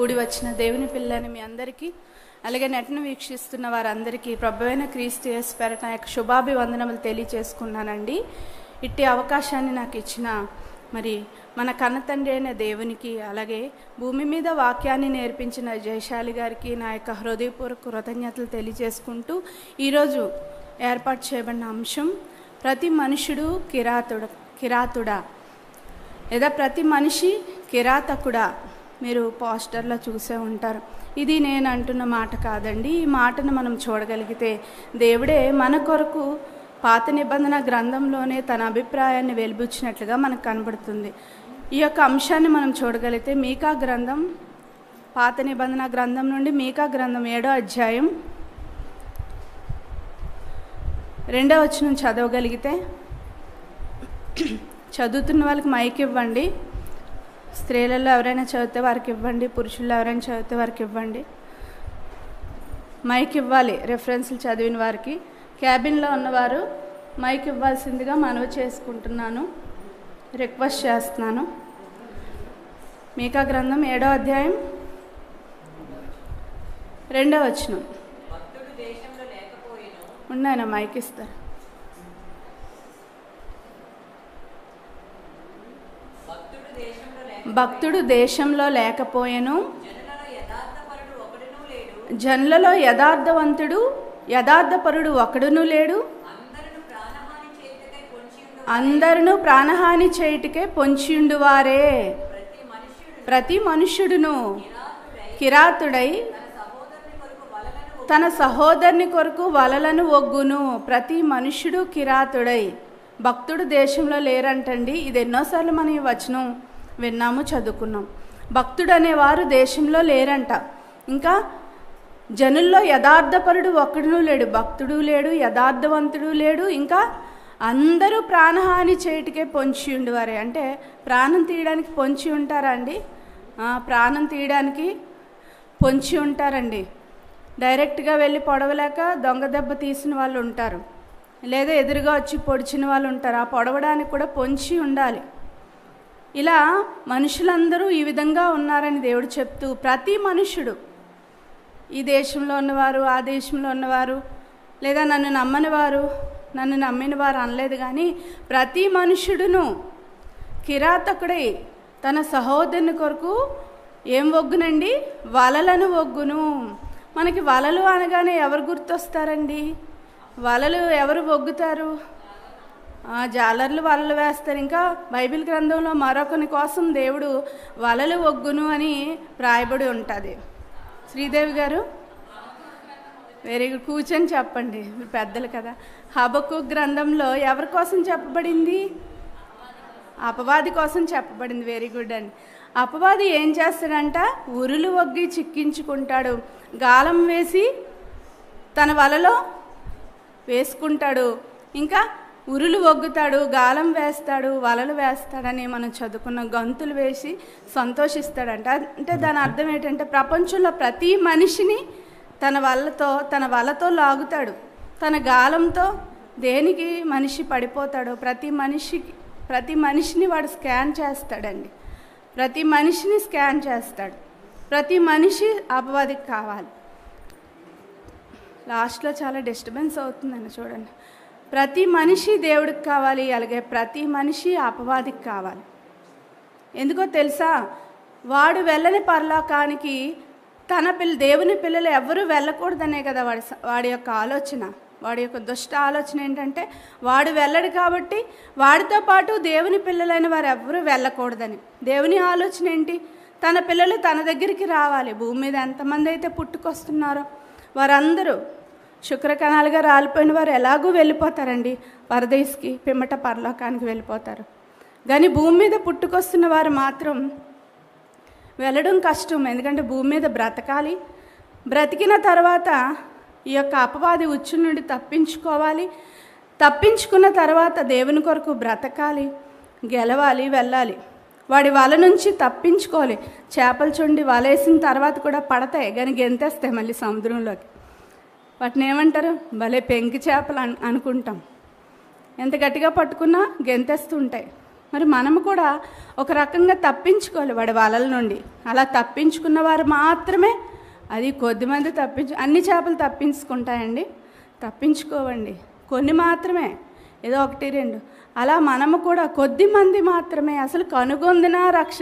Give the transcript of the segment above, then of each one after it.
కూడి వచ్చిన దేవుని పిల్లని మీ అందరికీ అలాగే నెట్ను వీక్షిస్తున్న వారందరికీ ప్రభువైన క్రీస్తు యేసు పేరట యొక్క శుభాభివందనములు తెలియచేసుకున్నానండి ఇట్టి అవకాశాన్ని నాకు ఇచ్చిన మరి మన కన్నతండ్రి అయిన దేవునికి అలాగే భూమి మీద వాక్యాన్ని నేర్పించిన జయశాలి గారికి నా యొక్క హృదయపూర్వక కృతజ్ఞతలు తెలియజేసుకుంటూ ఈరోజు ఏర్పాటు చేయబడిన అంశం ప్రతి మనుషుడు కిరాతుడ కిరాతుడా లేదా ప్రతి మనిషి కిరాతకుడా మీరు పోస్టర్లో చూసే ఉంటారు ఇది నేను అంటున్న మాట కాదండి ఈ మాటను మనం చూడగలిగితే దేవుడే మన కొరకు పాత నిబంధన గ్రంథంలోనే తన అభిప్రాయాన్ని వెలిబుచ్చినట్లుగా మనకు కనబడుతుంది ఈ యొక్క అంశాన్ని మనం చూడగలిగితే మీకా గ్రంథం పాత నిబంధన గ్రంథం నుండి మీకా గ్రంథం ఏడో అధ్యాయం రెండో వచ్చిన చదవగలిగితే చదువుతున్న వాళ్ళకి మైక్ ఇవ్వండి స్త్రీలలో ఎవరైనా చదివితే వారికి ఇవ్వండి పురుషుల్లో ఎవరైనా చదివితే వారికి ఇవ్వండి మైక్ ఇవ్వాలి రెఫరెన్స్లు చదివిన వారికి క్యాబిన్లో ఉన్నవారు మైక్ ఇవ్వాల్సిందిగా మనవి చేసుకుంటున్నాను రిక్వెస్ట్ చేస్తున్నాను మీకా గ్రంథం ఏడో అధ్యాయం రెండో వచ్చిన ఉన్నాయన మైక్ ఇస్తారు భక్తుడు దేశంలో లేకపోయెను జన్లలో యథార్థవంతుడు యథార్థపరుడు ఒకడునూ లేడు అందరును ప్రాణహాని చేయుటికే పొంచిండువారే ప్రతి మనుష్యుడును కిరాతుడై తన సహోదరుని కొరకు వలలను ఒగ్గును ప్రతి మనుష్యుడు కిరాతుడై భక్తుడు దేశంలో లేరంటండి ఇది ఎన్నోసార్లు మనం ఈ వచనం విన్నాము చదువుకున్నాం భక్తుడు అనేవారు దేశంలో లేరంట ఇంకా జనుల్లో యథార్థపరుడు ఒక్కడు లేడు భక్తుడు లేడు యథార్థవంతుడు లేడు ఇంకా అందరూ ప్రాణహాని చేయటికే పొంచి ఉండేవారే అంటే ప్రాణం తీయడానికి పొంచి ఉంటారా అండి ప్రాణం తీయడానికి పొంచి ఉంటారండి డైరెక్ట్గా వెళ్ళి పొడవలేక దొంగ దెబ్బ తీసిన వాళ్ళు ఉంటారు లేదా ఎదురుగా వచ్చి పొడిచిన వాళ్ళు ఉంటారు ఆ పొడవడానికి కూడా పొంచి ఉండాలి ఇలా మనుషులందరూ ఈ విధంగా ఉన్నారని దేవుడు చెప్తూ ప్రతి మనుషుడు ఈ దేశంలో ఉన్నవారు ఆ దేశంలో ఉన్నవారు లేదా నన్ను నమ్మని వారు నన్ను నమ్మిన వారు అనలేదు కానీ ప్రతి మనుషుడును కిరాతకుడై తన సహోదరుని కొరకు ఏం ఒగ్గునండి వలలను ఒగ్గును మనకి వలలు అనగానే ఎవరు గుర్తొస్తారండి వలలు ఎవరు బొగ్గుతారు జాలర్లు వలలు వేస్తారు ఇంకా బైబిల్ గ్రంథంలో మరొకని కోసం దేవుడు వలలు ఒగ్గును అని రాయబడి ఉంటుంది శ్రీదేవి గారు వెరీ గుడ్ కూర్చొని చెప్పండి మీరు పెద్దలు కదా హబకు గ్రంథంలో ఎవరి కోసం చెప్పబడింది అపవాది కోసం చెప్పబడింది వెరీ గుడ్ అని అపవాది ఏం చేస్తాడంట ఉరులు ఒగ్గి చిక్కించుకుంటాడు గాలం వేసి తన వలలో వేసుకుంటాడు ఇంకా ఉరులు ఒగ్గుతాడు గాలం వేస్తాడు వలలు వేస్తాడని మనం చదువుకున్న గంతులు వేసి సంతోషిస్తాడంట అంటే దాని అర్థం ఏంటంటే ప్రపంచంలో ప్రతి మనిషిని తన వలతో తన వలతో లాగుతాడు తన గాలంతో దేనికి మనిషి పడిపోతాడో ప్రతి మనిషికి ప్రతి మనిషిని వాడు స్కాన్ చేస్తాడండి ప్రతి మనిషిని స్కాన్ చేస్తాడు ప్రతి మనిషి అపవాదికి కావాలి లాస్ట్లో చాలా డిస్టర్బెన్స్ అవుతుందని చూడండి ప్రతి మనిషి దేవుడికి కావాలి అలాగే ప్రతి మనిషి అపవాదికి కావాలి ఎందుకో తెలుసా వాడు వెళ్ళని పరలోకానికి తన పిల్ల దేవుని పిల్లలు ఎవరూ వెళ్ళకూడదనే కదా వాడి వాడి యొక్క ఆలోచన వాడి యొక్క దుష్ట ఆలోచన ఏంటంటే వాడు వెళ్ళడు కాబట్టి వాడితో పాటు దేవుని పిల్లలైన వారు ఎవరూ వెళ్ళకూడదని దేవుని ఆలోచన ఏంటి తన పిల్లలు తన దగ్గరికి రావాలి భూమి మీద ఎంతమంది అయితే పుట్టుకొస్తున్నారో వారందరూ శుక్రకణాలుగా రాలిపోయిన వారు ఎలాగూ వెళ్ళిపోతారండి పరదేశ్కి పిమ్మట పరలోకానికి వెళ్ళిపోతారు కానీ భూమి మీద పుట్టుకొస్తున్న వారు మాత్రం వెళ్ళడం కష్టం ఎందుకంటే భూమి మీద బ్రతకాలి బ్రతికిన తర్వాత ఈ యొక్క అపవాది ఉచ్చు నుండి తప్పించుకోవాలి తప్పించుకున్న తర్వాత దేవుని కొరకు బ్రతకాలి గెలవాలి వెళ్ళాలి వాడి వల నుంచి తప్పించుకోవాలి చేపలు చుండి వలేసిన తర్వాత కూడా పడతాయి కానీ గెంతేస్తాయి మళ్ళీ సముద్రంలోకి వాటిని ఏమంటారు భలే పెంకి చేపలు అనుకుంటాం ఎంత గట్టిగా పట్టుకున్నా గెంతేస్తుంటాయి మరి మనము కూడా ఒక రకంగా తప్పించుకోవాలి వాడి వలల నుండి అలా తప్పించుకున్న వారు మాత్రమే అది కొద్దిమంది తప్పించు అన్ని చేపలు తప్పించుకుంటాయండి తప్పించుకోవండి కొన్ని మాత్రమే ఏదో ఒకటి రెండు అలా మనము కూడా కొద్దిమంది మాత్రమే అసలు కనుగొందిన రక్ష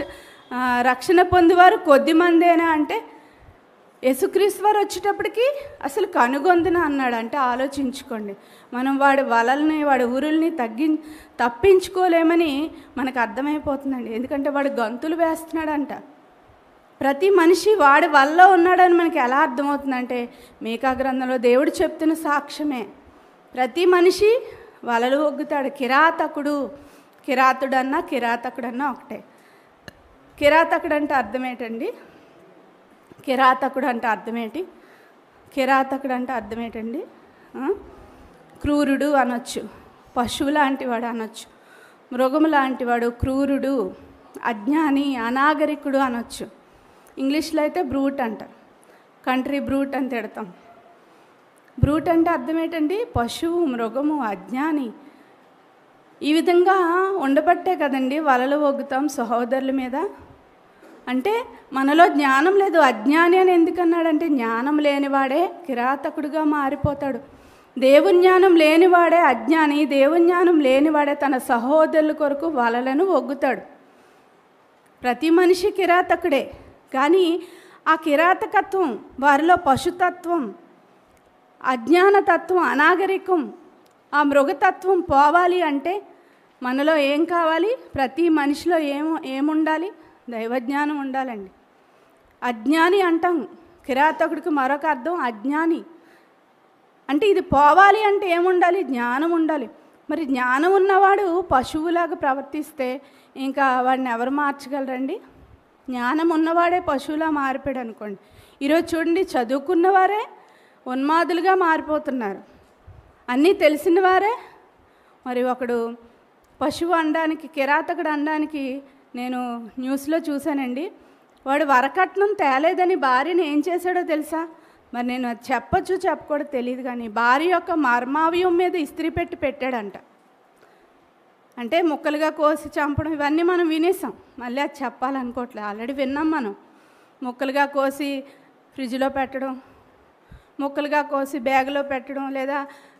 రక్షణ పొందివారు కొద్దిమందేనా అంటే యేసుక్రీస్తు వారు వచ్చేటప్పటికి అసలు కనుగొందిన అన్నాడు అంటే ఆలోచించుకోండి మనం వాడి వలల్ని వాడి ఊరుల్ని తగ్గి తప్పించుకోలేమని మనకు అర్థమైపోతుందండి ఎందుకంటే వాడు గంతులు వేస్తున్నాడంట ప్రతి మనిషి వాడి వల్ల ఉన్నాడని మనకి ఎలా అర్థమవుతుందంటే మేకా గ్రంథంలో దేవుడు చెప్తున్న సాక్ష్యమే ప్రతి మనిషి వలలు ఒగ్గుతాడు కిరాతకుడు కిరాతుడన్నా కిరాతకుడన్నా ఒకటే కిరాతకుడు అంటే అర్థమేటండి కిరాతకుడు అంటే అర్థమేంటి కిరాతకుడు అంటే అర్థమేటండి క్రూరుడు అనొచ్చు పశువు లాంటివాడు అనొచ్చు మృగం లాంటివాడు క్రూరుడు అజ్ఞాని అనాగరికుడు అనొచ్చు ఇంగ్లీష్లో అయితే బ్రూట్ అంట కంట్రీ బ్రూట్ అని తిడతాం బ్రూట్ అంటే అర్థం ఏంటండి పశువు మృగము అజ్ఞాని ఈ విధంగా ఉండబట్టే కదండి వలలు ఒగ్గుతాం సహోదరుల మీద అంటే మనలో జ్ఞానం లేదు అజ్ఞాని అని ఎందుకన్నాడంటే జ్ఞానం లేనివాడే కిరాతకుడుగా మారిపోతాడు జ్ఞానం లేనివాడే అజ్ఞాని జ్ఞానం లేనివాడే తన సహోదరుల కొరకు వలలను ఒగ్గుతాడు ప్రతి మనిషి కిరాతకుడే కానీ ఆ కిరాతకత్వం వారిలో పశుతత్వం అజ్ఞానతత్వం అనాగరికం ఆ మృగతత్వం పోవాలి అంటే మనలో ఏం కావాలి ప్రతి మనిషిలో ఏమో ఏముండాలి దైవజ్ఞానం ఉండాలండి అజ్ఞాని అంటాం కిరాతకుడికి మరొక అర్థం అజ్ఞాని అంటే ఇది పోవాలి అంటే ఏముండాలి జ్ఞానం ఉండాలి మరి జ్ఞానం ఉన్నవాడు పశువులాగా ప్రవర్తిస్తే ఇంకా వాడిని ఎవరు మార్చగలరండి జ్ఞానం ఉన్నవాడే పశువులా మారిపోయాడు అనుకోండి ఈరోజు చూడండి చదువుకున్నవారే ఉన్మాదులుగా మారిపోతున్నారు అన్నీ తెలిసిన వారే మరి ఒకడు పశువు అనడానికి కిరాతకుడు అనడానికి నేను న్యూస్లో చూశానండి వాడు వరకట్నం తేలేదని భార్యను ఏం చేశాడో తెలుసా మరి నేను అది చెప్పచ్చు చెప్పకూడదు తెలియదు కానీ భార్య యొక్క మర్మావ్యం మీద ఇస్త్రీ పెట్టి పెట్టాడంట అంటే ముక్కలుగా కోసి చంపడం ఇవన్నీ మనం వినేసాం మళ్ళీ అది చెప్పాలనుకోవట్లేదు ఆల్రెడీ విన్నాం మనం ముక్కలుగా కోసి ఫ్రిడ్జ్లో పెట్టడం ముక్కలుగా కోసి బ్యాగ్లో పెట్టడం లేదా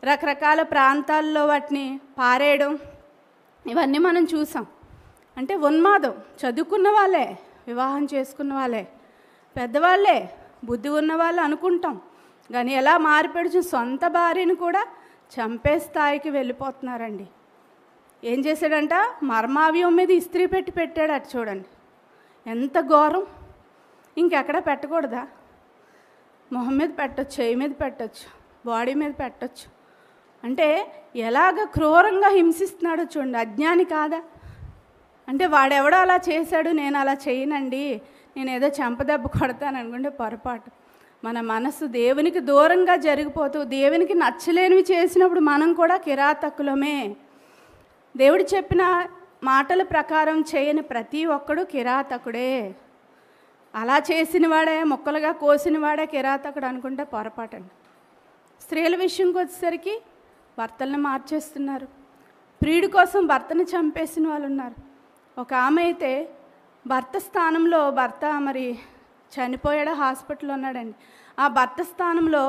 రకరకాల ప్రాంతాల్లో వాటిని పారేయడం ఇవన్నీ మనం చూసాం అంటే ఉన్మాదం చదువుకున్న వాళ్ళే వివాహం చేసుకున్న వాళ్ళే పెద్దవాళ్ళే బుద్ధి ఉన్న వాళ్ళే అనుకుంటాం కానీ ఎలా మారిపెడుచు సొంత భార్యను కూడా చంపే స్థాయికి వెళ్ళిపోతున్నారండి ఏం చేశాడంట మర్మావ్యం మీద ఇస్త్రీ పెట్టి పెట్టాడు అటు చూడండి ఎంత ఘోరం ఇంకెక్కడ పెట్టకూడదా మొహం మీద పెట్టచ్చు చేయి మీద పెట్టచ్చు బాడీ మీద పెట్టచ్చు అంటే ఎలాగ క్రూరంగా హింసిస్తున్నాడో చూడండి అజ్ఞాని కాదా అంటే వాడెవడో అలా చేశాడు నేను అలా చేయనండి నేను ఏదో చెంపదెబ్బ కొడతాను అనుకుంటే పొరపాటు మన మనసు దేవునికి దూరంగా జరిగిపోతూ దేవునికి నచ్చలేనివి చేసినప్పుడు మనం కూడా కిరాతకులమే దేవుడు చెప్పిన మాటల ప్రకారం చేయని ప్రతి ఒక్కడు కిరాతకుడే అలా చేసినవాడే మొక్కలుగా కోసినవాడే కిరాతకుడు అనుకుంటే పొరపాటండి స్త్రీల విషయంకి వచ్చేసరికి భర్తలను మార్చేస్తున్నారు ప్రియుడి కోసం భర్తను చంపేసిన వాళ్ళు ఉన్నారు ఒక ఆమె అయితే భర్త స్థానంలో భర్త మరి చనిపోయాడు హాస్పిటల్లో ఉన్నాడండి ఆ భర్త స్థానంలో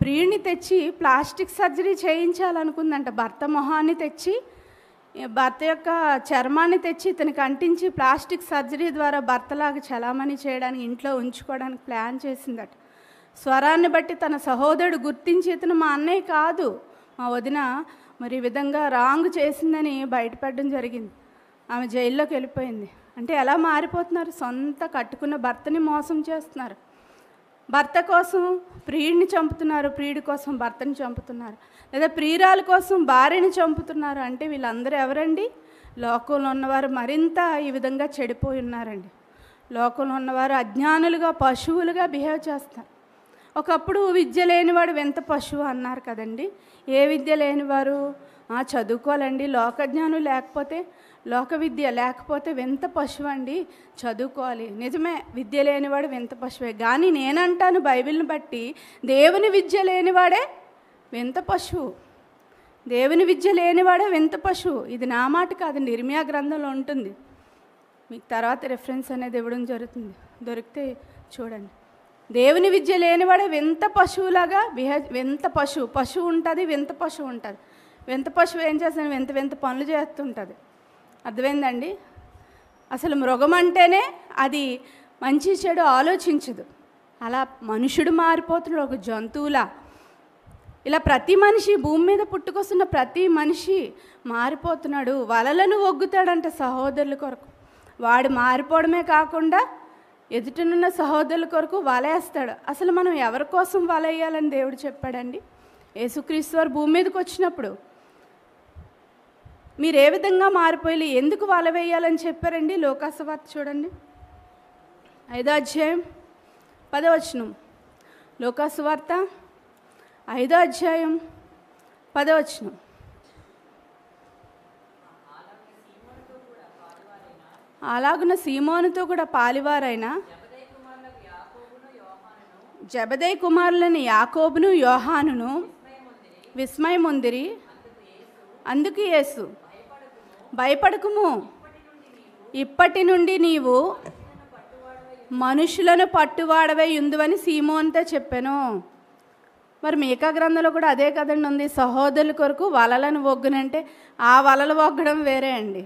ప్రియుడిని తెచ్చి ప్లాస్టిక్ సర్జరీ చేయించాలనుకుందంట భర్త మొహాన్ని తెచ్చి భర్త యొక్క చర్మాన్ని తెచ్చి ఇతనికి అంటించి ప్లాస్టిక్ సర్జరీ ద్వారా భర్తలాగా చలామణి చేయడానికి ఇంట్లో ఉంచుకోవడానికి ప్లాన్ చేసిందట స్వరాన్ని బట్టి తన సహోదరుడు గుర్తించి ఇతను మా అన్నయ్య కాదు మా వదిన మరి ఈ విధంగా రాంగ్ చేసిందని బయటపడడం జరిగింది ఆమె జైల్లోకి వెళ్ళిపోయింది అంటే ఎలా మారిపోతున్నారు సొంత కట్టుకున్న భర్తని మోసం చేస్తున్నారు భర్త కోసం ప్రియుడిని చంపుతున్నారు ప్రియుడి కోసం భర్తని చంపుతున్నారు లేదా ప్రియురాల కోసం భార్యని చంపుతున్నారు అంటే వీళ్ళందరూ ఎవరండి లోకంలో ఉన్నవారు మరింత ఈ విధంగా చెడిపోయి ఉన్నారండి లోకంలో ఉన్నవారు అజ్ఞానులుగా పశువులుగా బిహేవ్ చేస్తారు ఒకప్పుడు విద్య లేనివాడు వింత పశువు అన్నారు కదండి ఏ విద్య లేనివారు చదువుకోవాలండి లోకజ్ఞానం లేకపోతే లోక విద్య లేకపోతే వింత పశువు అండి చదువుకోవాలి నిజమే విద్య లేనివాడు వింత పశువే కానీ నేనంటాను బైబిల్ని బట్టి దేవుని విద్య లేనివాడే వింత పశువు దేవుని విద్య లేనివాడే వింత పశువు ఇది నా మాట కాదు నిర్మయా గ్రంథంలో ఉంటుంది మీకు తర్వాత రెఫరెన్స్ అనేది ఇవ్వడం జరుగుతుంది దొరికితే చూడండి దేవుని విద్య లేనివాడే వింత పశువులాగా బిహే వింత పశువు పశువు ఉంటుంది వింత పశువు ఉంటుంది వింత పశువు ఏం చేస్తాను వింత వింత పనులు చేస్తుంటుంది అర్థమైందండి అసలు మృగం అంటేనే అది మంచి చెడు ఆలోచించదు అలా మనుషుడు మారిపోతున్నాడు ఒక జంతువులా ఇలా ప్రతి మనిషి భూమి మీద పుట్టుకొస్తున్న ప్రతి మనిషి మారిపోతున్నాడు వలలను ఒగ్గుతాడంట సహోదరుల కొరకు వాడు మారిపోవడమే కాకుండా ఎదుటనున్న సహోదరుల కొరకు వలేస్తాడు అసలు మనం ఎవరి కోసం వలేయాలని దేవుడు చెప్పాడండి యేసుక్రీశ్వర్ భూమి మీదకి వచ్చినప్పుడు మీరు ఏ విధంగా మారిపోయి ఎందుకు వల వేయాలని చెప్పారండి లోకాసవార్త చూడండి ఐదో అధ్యాయం పదవచనం లోకాసువార్త ఐదో అధ్యాయం పదవచనం అలాగున సీమోనుతో కూడా పాలివారైన జబదే కుమారులని యాకోబును యోహానును విస్మయముందిరి అందుకు యేసు భయపడకుము ఇప్పటి నుండి నీవు మనుషులను పట్టువాడవై ఉందని అంతా చెప్పాను మరి మేకా గ్రంథంలో కూడా అదే కదండి ఉంది సహోదరుల కొరకు వలలను ఒగ్గునంటే ఆ వలలు ఒగ్గడం వేరే అండి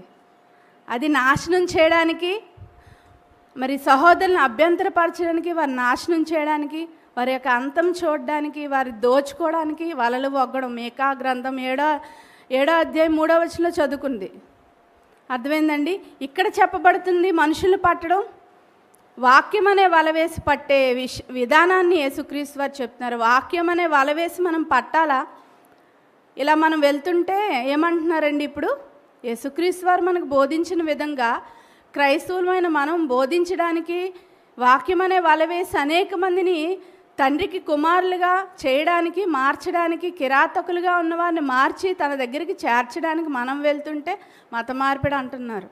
అది నాశనం చేయడానికి మరి సహోదరులను అభ్యంతరపరచడానికి వారి నాశనం చేయడానికి వారి యొక్క అంతం చూడడానికి వారి దోచుకోవడానికి వలలు ఒగ్గడం మేకా గ్రంథం ఏడో ఏడో అధ్యాయం మూడో వచ్చిన చదువుకుంది అర్థమైందండి ఇక్కడ చెప్పబడుతుంది మనుషుల్ని పట్టడం వాక్యం అనే వల వేసి పట్టే విష విధానాన్ని యేసుక్రీస్తు వారు చెప్తున్నారు వాక్యం అనే వల వేసి మనం పట్టాలా ఇలా మనం వెళ్తుంటే ఏమంటున్నారండి ఇప్పుడు యేసుక్రీస్తు వారు మనకు బోధించిన విధంగా క్రైస్తవులమైన మనం బోధించడానికి వాక్యం అనే వల వేసి అనేక మందిని తండ్రికి కుమారులుగా చేయడానికి మార్చడానికి కిరాతకులుగా ఉన్నవారిని మార్చి తన దగ్గరికి చేర్చడానికి మనం వెళ్తుంటే మత మార్పిడి అంటున్నారు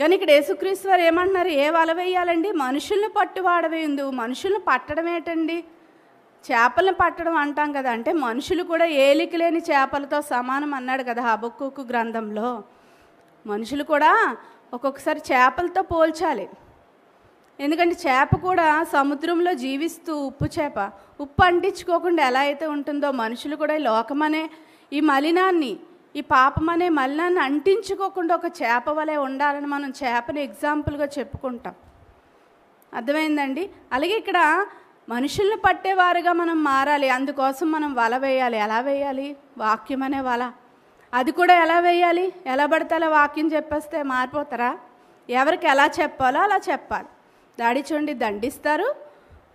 కానీ ఇక్కడ యేసుక్రీస్తు వారు ఏమంటున్నారు ఏ వల వేయాలండి మనుషుల్ని పట్టువాడవేందు మనుషుల్ని పట్టడం ఏంటండి చేపలను పట్టడం అంటాం కదా అంటే మనుషులు కూడా ఏలిక లేని చేపలతో సమానం అన్నాడు కదా హబక్కు గ్రంథంలో మనుషులు కూడా ఒక్కొక్కసారి చేపలతో పోల్చాలి ఎందుకంటే చేప కూడా సముద్రంలో జీవిస్తూ ఉప్పు చేప ఉప్పు అంటించుకోకుండా ఎలా అయితే ఉంటుందో మనుషులు కూడా ఈ లోకమనే ఈ మలినాన్ని ఈ పాపం అనే మలినాన్ని అంటించుకోకుండా ఒక చేప వలె ఉండాలని మనం చేపని ఎగ్జాంపుల్గా చెప్పుకుంటాం అర్థమైందండి అలాగే ఇక్కడ మనుషుల్ని పట్టేవారుగా మనం మారాలి అందుకోసం మనం వల వేయాలి ఎలా వేయాలి వాక్యం అనే వల అది కూడా ఎలా వేయాలి ఎలా పడితే అలా వాక్యం చెప్పేస్తే మారిపోతారా ఎవరికి ఎలా చెప్పాలో అలా చెప్పాలి దాడి చూడండి దండిస్తారు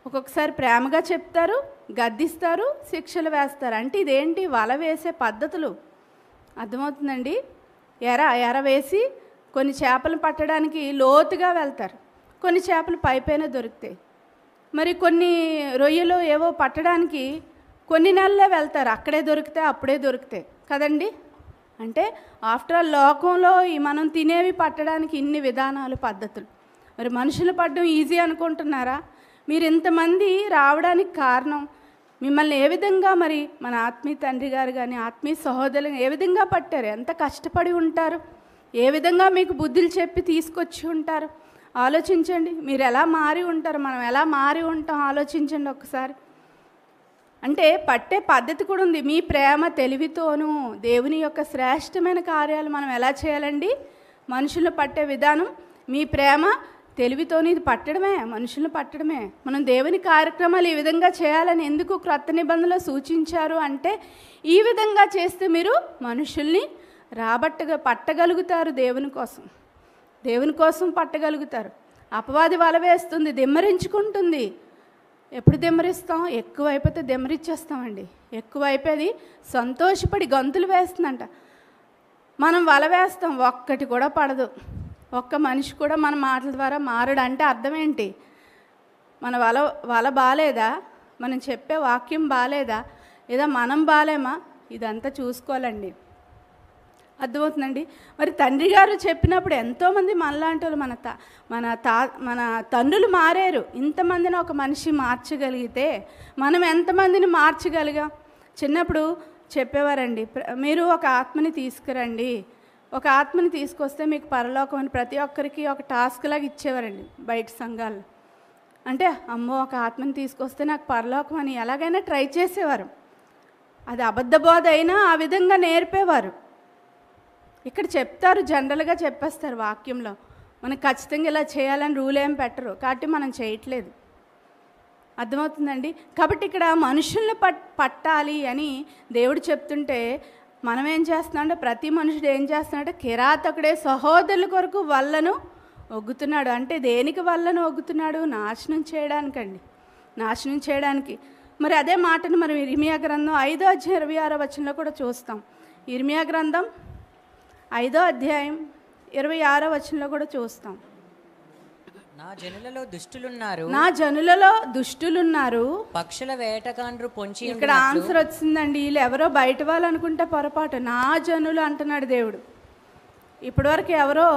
ఒక్కొక్కసారి ప్రేమగా చెప్తారు గద్దిస్తారు శిక్షలు వేస్తారు అంటే ఇదేంటి వల వేసే పద్ధతులు అర్థమవుతుందండి ఎర ఎర వేసి కొన్ని చేపలు పట్టడానికి లోతుగా వెళ్తారు కొన్ని చేపలు పైపైన దొరుకుతాయి మరి కొన్ని రొయ్యలు ఏవో పట్టడానికి కొన్ని నెలలే వెళ్తారు అక్కడే దొరికితే అప్పుడే దొరుకుతాయి కదండి అంటే ఆఫ్టర్ ఆల్ లోకంలో మనం తినేవి పట్టడానికి ఇన్ని విధానాలు పద్ధతులు మరి మనుషులు పడడం ఈజీ అనుకుంటున్నారా మీరు ఇంతమంది రావడానికి కారణం మిమ్మల్ని ఏ విధంగా మరి మన ఆత్మీయ తండ్రి గారు కానీ ఆత్మీయ సహోదరులు ఏ విధంగా పట్టారు ఎంత కష్టపడి ఉంటారు ఏ విధంగా మీకు బుద్ధులు చెప్పి తీసుకొచ్చి ఉంటారు ఆలోచించండి మీరు ఎలా మారి ఉంటారు మనం ఎలా మారి ఉంటాం ఆలోచించండి ఒకసారి అంటే పట్టే పద్ధతి కూడా ఉంది మీ ప్రేమ తెలివితోనూ దేవుని యొక్క శ్రేష్టమైన కార్యాలు మనం ఎలా చేయాలండి మనుషులు పట్టే విధానం మీ ప్రేమ తెలివితోని ఇది పట్టడమే మనుషులను పట్టడమే మనం దేవుని కార్యక్రమాలు ఈ విధంగా చేయాలని ఎందుకు క్రొత్త నిబంధనలు సూచించారు అంటే ఈ విధంగా చేస్తే మీరు మనుషుల్ని రాబట్టగ పట్టగలుగుతారు దేవుని కోసం దేవుని కోసం పట్టగలుగుతారు అపవాది వల వేస్తుంది దిమ్మరించుకుంటుంది ఎప్పుడు దిమ్మరిస్తాం ఎక్కువ అయిపోతే దిమ్మరిచ్చేస్తామండి ఎక్కువ అయిపోయి సంతోషపడి గంతులు వేస్తుందంట మనం వల వేస్తాం ఒక్కటి కూడా పడదు ఒక్క మనిషి కూడా మన మాటల ద్వారా మారడు అంటే అర్థమేంటి మన వల వల బాగాలేదా మనం చెప్పే వాక్యం బాగాలేదా లేదా మనం బాగాలేమా ఇదంతా చూసుకోవాలండి అర్థమవుతుందండి మరి తండ్రి గారు చెప్పినప్పుడు ఎంతోమంది మనలాంటి వాళ్ళు మన తా మన తా మన తండ్రులు మారారు ఇంతమందిని ఒక మనిషి మార్చగలిగితే మనం ఎంతమందిని మార్చగలిగా చిన్నప్పుడు చెప్పేవారండి మీరు ఒక ఆత్మని తీసుకురండి ఒక ఆత్మని తీసుకొస్తే మీకు పరలోకం అని ప్రతి ఒక్కరికి ఒక టాస్క్ లాగా ఇచ్చేవారండి బయట సంఘాలు అంటే అమ్మో ఒక ఆత్మని తీసుకొస్తే నాకు పరలోకం అని ఎలాగైనా ట్రై చేసేవారు అది అబద్ధ బోధ అయినా ఆ విధంగా నేర్పేవారు ఇక్కడ చెప్తారు జనరల్గా చెప్పేస్తారు వాక్యంలో మనం ఖచ్చితంగా ఇలా చేయాలని రూల్ ఏం పెట్టరు కాబట్టి మనం చేయట్లేదు అర్థమవుతుందండి కాబట్టి ఇక్కడ మనుషుల్ని పట్ పట్టాలి అని దేవుడు చెప్తుంటే మనం ఏం చేస్తున్నామంటే ప్రతి మనుషుడు ఏం చేస్తున్నాడంటే కిరాతకుడే సహోదరుల కొరకు వల్లను ఒగ్గుతున్నాడు అంటే దేనికి వల్లను ఒగ్గుతున్నాడు నాశనం చేయడానికండి నాశనం చేయడానికి మరి అదే మాటను మనం ఇర్మియా గ్రంథం ఐదో అధ్యాయం ఇరవై ఆరో వచనంలో కూడా చూస్తాం ఇర్మియా గ్రంథం ఐదో అధ్యాయం ఇరవై ఆరో వచనంలో కూడా చూస్తాం నా జనులలో దుష్టులున్నారు నా జనులలో దుష్టులున్నారు పక్షుల వేటకాండ్రు పొంచి ఇక్కడ ఆన్సర్ వచ్చిందండి వీళ్ళు ఎవరో బయట వాళ్ళు అనుకుంటే పొరపాటు నా జనులు అంటున్నాడు దేవుడు ఇప్పటివరకు ఎవరో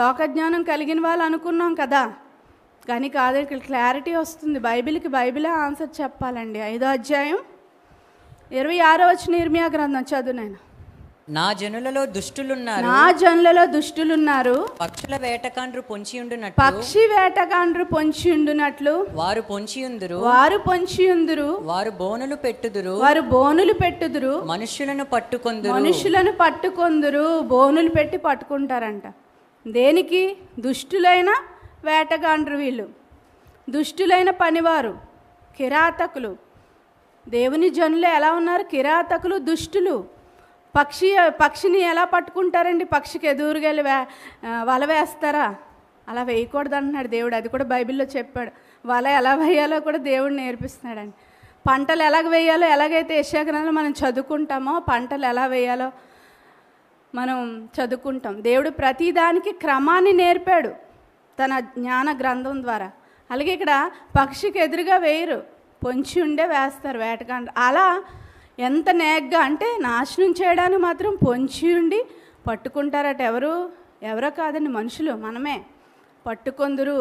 లోకజ్ఞానం కలిగిన వాళ్ళు అనుకున్నాం కదా కానీ కాదు ఇక్కడ క్లారిటీ వస్తుంది బైబిల్కి బైబిలే ఆన్సర్ చెప్పాలండి ఐదో అధ్యాయం ఇరవై ఆరో వచ్చిన ఇర్మియా గ్రంథం చదువు నేను నా జనులలో దుష్టులున్నారు నా జనులలో దుష్టులున్నారు పక్షుల వేటకాండ్రు పొంచి ఉండునట్లు పక్షి వేటకాండ్రు పొంచియుండునట్లు వారు పొంచియుందురు వారు పొంచి ఉందరు వారు బోనులు పెట్టుదురు వారు బోనులు పెట్టుదురు మనుషులను పట్టుకొందురు మనుషులను పట్టుకొందురు బోనులు పెట్టి పట్టుకుంటారంట దేనికి దుష్టులైన వేటగాండ్రు వీళ్ళు దుష్టులైన పనివారు కిరాతకులు దేవుని జనులు ఎలా ఉన్నారు కిరాతకులు దుష్టులు పక్షి పక్షిని ఎలా పట్టుకుంటారండి పక్షికి ఎదురుగా వెళ్ళి వల వేస్తారా అలా వేయకూడదు అంటున్నాడు దేవుడు అది కూడా బైబిల్లో చెప్పాడు వల ఎలా వేయాలో కూడా దేవుడు నేర్పిస్తున్నాడండి పంటలు ఎలాగ వేయాలో ఎలాగైతే యశాగ్రంథంలో మనం చదువుకుంటామో పంటలు ఎలా వేయాలో మనం చదువుకుంటాం దేవుడు ప్రతిదానికి క్రమాన్ని నేర్పాడు తన జ్ఞాన గ్రంథం ద్వారా అలాగే ఇక్కడ పక్షికి ఎదురుగా వేయరు పొంచి ఉండే వేస్తారు వేటకాండ అలా ఎంత నేగ్గా అంటే నాశనం చేయడాన్ని మాత్రం పొంచి ఉండి పట్టుకుంటారట ఎవరు ఎవరో కాదండి మనుషులు మనమే పట్టుకొందురు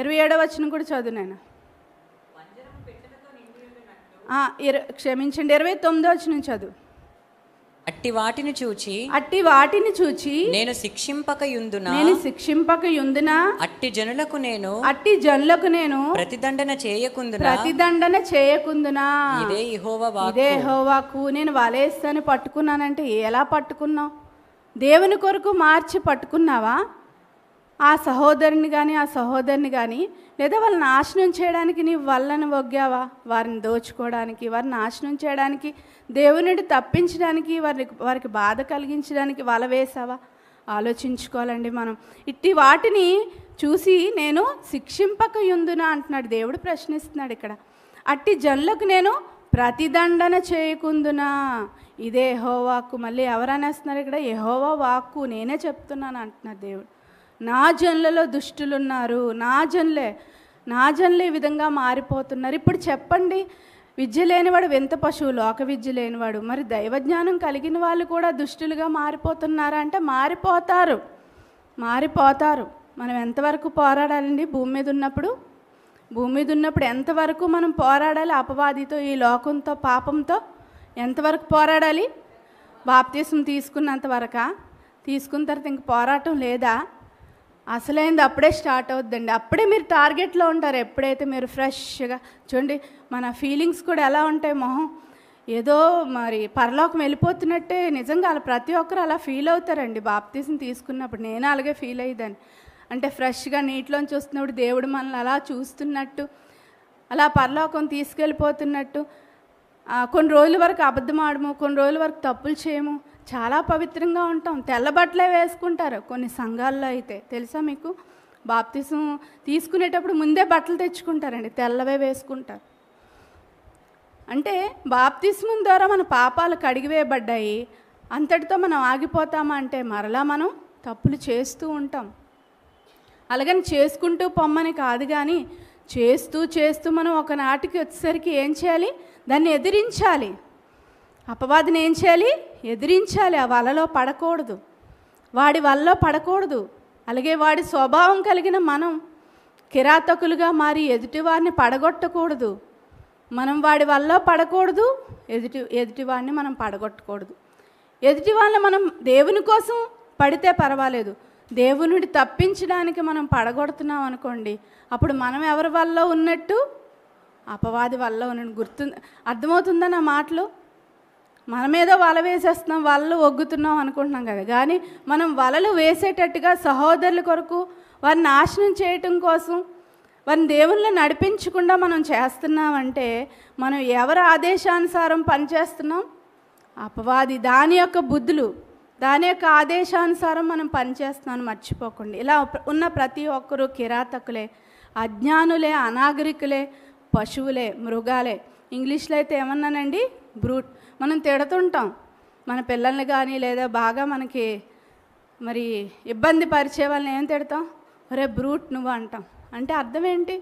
ఇరవై ఏడవ వచ్చిన కూడా చదువు నేను ఇర క్షమించండి ఇరవై తొమ్మిదో వచ్చిన చదువు అట్టి వాటిని చూచి అట్టి వాటిని చూచి నేను శిక్షింపక నేను శిక్షింపక యుందునా అట్టి జనులకు నేను అట్టి జనులకు నేను ప్రతిదండన చేయకుందు ప్రతిదండన చేయకుందునా ఇదే యెహోవా ఇదే నేను వలేస్తాను పట్టుకున్నానంటే ఎలా పట్టుకున్నావు దేవుని కొరకు మార్చి పట్టుకున్నావా ఆ సహోదరుని కానీ ఆ సహోదరుని కానీ లేదా వాళ్ళని నాశనం చేయడానికి నీ వాళ్ళని ఒగ్గావా వారిని దోచుకోవడానికి వారిని నాశనం చేయడానికి దేవునిటి తప్పించడానికి వారికి వారికి బాధ కలిగించడానికి వల వేసావా ఆలోచించుకోవాలండి మనం ఇట్టి వాటిని చూసి నేను శిక్షింపక యుందునా అంటున్నాడు దేవుడు ప్రశ్నిస్తున్నాడు ఇక్కడ అట్టి జనులకు నేను ప్రతిదండన చేయకుందునా ఇదే యహోవాకు మళ్ళీ ఎవరనేస్తున్నారు ఇక్కడ ఎహోవా వాక్కు నేనే చెప్తున్నాను అంటున్నాడు దేవుడు నా జన్లలో దుష్టులున్నారు నా జన్లే నా జన్లు ఈ విధంగా మారిపోతున్నారు ఇప్పుడు చెప్పండి విద్య లేనివాడు వింత పశువు లోక విద్య లేనివాడు మరి దైవజ్ఞానం కలిగిన వాళ్ళు కూడా దుష్టులుగా మారిపోతున్నారా అంటే మారిపోతారు మారిపోతారు మనం ఎంతవరకు పోరాడాలండి భూమి మీద ఉన్నప్పుడు భూమి మీద ఉన్నప్పుడు ఎంతవరకు మనం పోరాడాలి అపవాదితో ఈ లోకంతో పాపంతో ఎంతవరకు పోరాడాలి బాప్తీసం తీసుకున్నంత తీసుకున్న తర్వాత ఇంక పోరాటం లేదా అసలైంది అప్పుడే స్టార్ట్ అవుద్దండి అప్పుడే మీరు టార్గెట్లో ఉంటారు ఎప్పుడైతే మీరు ఫ్రెష్గా చూడండి మన ఫీలింగ్స్ కూడా ఎలా ఉంటాయి మొహం ఏదో మరి పరలోకం వెళ్ళిపోతున్నట్టే నిజంగా అలా ప్రతి ఒక్కరు అలా ఫీల్ అవుతారండి బాప్తీసం తీసుకున్నప్పుడు నేను అలాగే ఫీల్ అయ్యేదాన్ని అంటే ఫ్రెష్గా నీటిలోంచి వస్తున్నప్పుడు దేవుడు మనల్ని అలా చూస్తున్నట్టు అలా పరలోకం తీసుకెళ్ళిపోతున్నట్టు కొన్ని రోజుల వరకు అబద్ధం ఆడము కొన్ని రోజుల వరకు తప్పులు చేయము చాలా పవిత్రంగా ఉంటాం తెల్ల బట్టలే వేసుకుంటారు కొన్ని సంఘాల్లో అయితే తెలుసా మీకు బాప్తిసం తీసుకునేటప్పుడు ముందే బట్టలు తెచ్చుకుంటారండి తెల్లవే వేసుకుంటారు అంటే బాప్తిస్మం ద్వారా మన పాపాలు కడిగివేయబడ్డాయి అంతటితో మనం ఆగిపోతామా అంటే మరలా మనం తప్పులు చేస్తూ ఉంటాం అలాగని చేసుకుంటూ పొమ్మని కాదు కానీ చేస్తూ చేస్తూ మనం ఒకనాటికి వచ్చేసరికి ఏం చేయాలి దాన్ని ఎదిరించాలి అపవాదిని ఏం చేయాలి ఎదిరించాలి ఆ వలలో పడకూడదు వాడి వలలో పడకూడదు అలాగే వాడి స్వభావం కలిగిన మనం కిరాతకులుగా మారి ఎదుటివారిని పడగొట్టకూడదు మనం వాడి వల్ల పడకూడదు ఎదుటి ఎదుటివాడిని మనం పడగొట్టకూడదు ఎదుటి వాళ్ళని మనం దేవుని కోసం పడితే పర్వాలేదు దేవునిని తప్పించడానికి మనం పడగొడుతున్నాం అనుకోండి అప్పుడు మనం ఎవరి వల్ల ఉన్నట్టు అపవాది వల్ల ఉన్న గుర్తు అర్థమవుతుందా నా మాటలు మనమేదో వల వేసేస్తున్నాం వలలు ఒగ్గుతున్నాం అనుకుంటున్నాం కదా కానీ మనం వలలు వేసేటట్టుగా సహోదరుల కొరకు వారిని నాశనం చేయటం కోసం వారిని దేవుళ్ళు నడిపించకుండా మనం చేస్తున్నామంటే మనం ఎవరి ఆదేశానుసారం పనిచేస్తున్నాం అపవాది దాని యొక్క బుద్ధులు దాని యొక్క ఆదేశానుసారం మనం పనిచేస్తున్నాను మర్చిపోకండి ఇలా ఉన్న ప్రతి ఒక్కరూ కిరాతకులే అజ్ఞానులే అనాగరికులే పశువులే మృగాలే ఇంగ్లీష్లో అయితే ఏమన్నానండి బ్రూట్ మనం తిడుతుంటాం మన పిల్లల్ని కానీ లేదా బాగా మనకి మరి ఇబ్బంది పరిచే వాళ్ళని ఏం తిడతాం ఒరే బ్రూట్ నువ్వు అంటాం అంటే అర్థం ఏంటి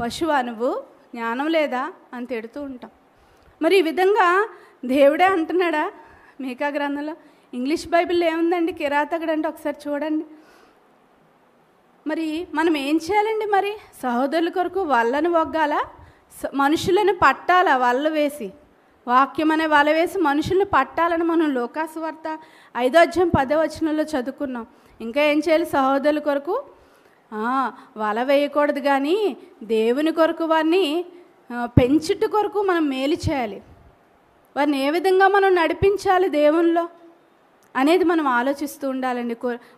పశువు నువ్వు జ్ఞానం లేదా అని తిడుతూ ఉంటాం మరి ఈ విధంగా దేవుడే అంటున్నాడా మేకా గ్రంథంలో ఇంగ్లీష్ బైబిల్ ఏముందండి కిరాతకుడు అంటే ఒకసారి చూడండి మరి మనం ఏం చేయాలండి మరి సహోదరుల కొరకు వాళ్ళను వగ్గాలా మనుషులను పట్టాలా వాళ్ళు వేసి వాక్యం అనే వల వేసి మనుషుల్ని పట్టాలని మనం లోకాసు లోకాసువార్త ఐదోధ్యం పదవచనంలో చదువుకున్నాం ఇంకా ఏం చేయాలి సహోదరుల కొరకు వల వేయకూడదు కానీ దేవుని కొరకు వారిని పెంచుట కొరకు మనం మేలు చేయాలి వారిని ఏ విధంగా మనం నడిపించాలి దేవునిలో అనేది మనం ఆలోచిస్తూ ఉండాలండి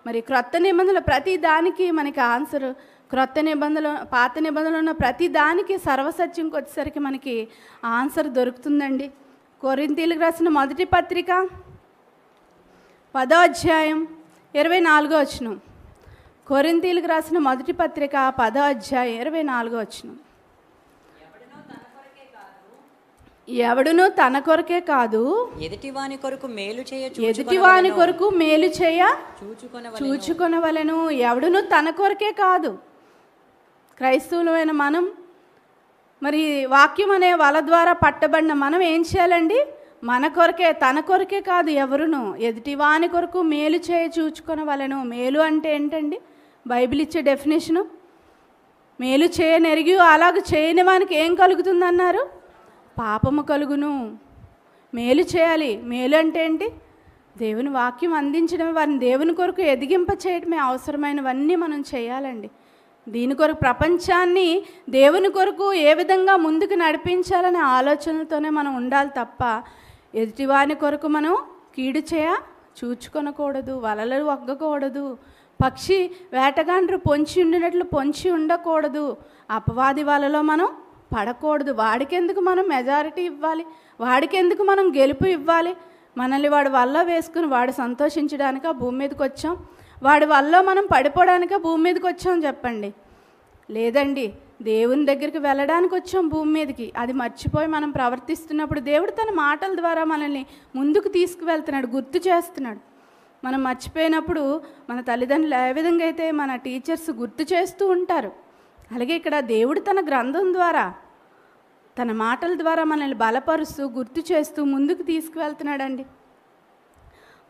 మరి క్రొత్త నిబంధనలు ప్రతి దానికి మనకి ఆన్సర్ క్రొత్త నిబంధనలు పాత నిబంధనలు ఉన్న ప్రతి దానికి సర్వసత్యంకి వచ్చేసరికి మనకి ఆన్సర్ దొరుకుతుందండి కొరింతీలకు రాసిన మొదటి పత్రిక పదో అధ్యాయం ఇరవై నాలుగో వచ్చినం కొరింతీలకు రాసిన మొదటి పత్రిక పదో అధ్యాయం ఇరవై నాలుగో వచ్చినం ఎవడును తన కొరకే కాదు వాని కొరకు మేలు చేయ ఎదుటివాని కొరకు మేలు చేయ చూచుకొనవలెను ఎవడును తన కొరకే కాదు క్రైస్తవులమైన మనం మరి వాక్యం అనే వాళ్ళ ద్వారా పట్టబడిన మనం ఏం చేయాలండి మన కొరకే తన కొరకే కాదు ఎవరును వాని కొరకు మేలు చేయ చూచుకున్న వాళ్ళను మేలు అంటే ఏంటండి బైబిల్ ఇచ్చే డెఫినేషను మేలు చేయనెరిగి అలాగ చేయని వానికి ఏం కలుగుతుందన్నారు పాపము కలుగును మేలు చేయాలి మేలు అంటే ఏంటి దేవుని వాక్యం అందించడమే వారిని దేవుని కొరకు ఎదిగింప చేయడమే అవసరమైనవన్నీ మనం చేయాలండి దీని కొరకు ప్రపంచాన్ని దేవుని కొరకు ఏ విధంగా ముందుకు నడిపించాలనే ఆలోచనలతోనే మనం ఉండాలి తప్ప ఎదుటివాని కొరకు మనం కీడు చేయ చూచుకొనకూడదు వలలు వగ్గకూడదు పక్షి వేటగాండ్రు పొంచి ఉండినట్లు పొంచి ఉండకూడదు అపవాది వలలో మనం పడకూడదు వాడికెందుకు మనం మెజారిటీ ఇవ్వాలి వాడికెందుకు మనం గెలుపు ఇవ్వాలి మనల్ని వాడు వల్ల వేసుకుని వాడు సంతోషించడానికి ఆ భూమి మీదకి వచ్చాం వాడి వల్ల మనం పడిపోవడానికే భూమి మీదకి వచ్చాం చెప్పండి లేదండి దేవుని దగ్గరికి వెళ్ళడానికి వచ్చాం భూమి మీదకి అది మర్చిపోయి మనం ప్రవర్తిస్తున్నప్పుడు దేవుడు తన మాటల ద్వారా మనల్ని ముందుకు తీసుకువెళ్తున్నాడు గుర్తు చేస్తున్నాడు మనం మర్చిపోయినప్పుడు మన తల్లిదండ్రులు ఏ విధంగా అయితే మన టీచర్స్ గుర్తు చేస్తూ ఉంటారు అలాగే ఇక్కడ దేవుడు తన గ్రంథం ద్వారా తన మాటల ద్వారా మనల్ని బలపరుస్తూ గుర్తు చేస్తూ ముందుకు తీసుకువెళ్తున్నాడండి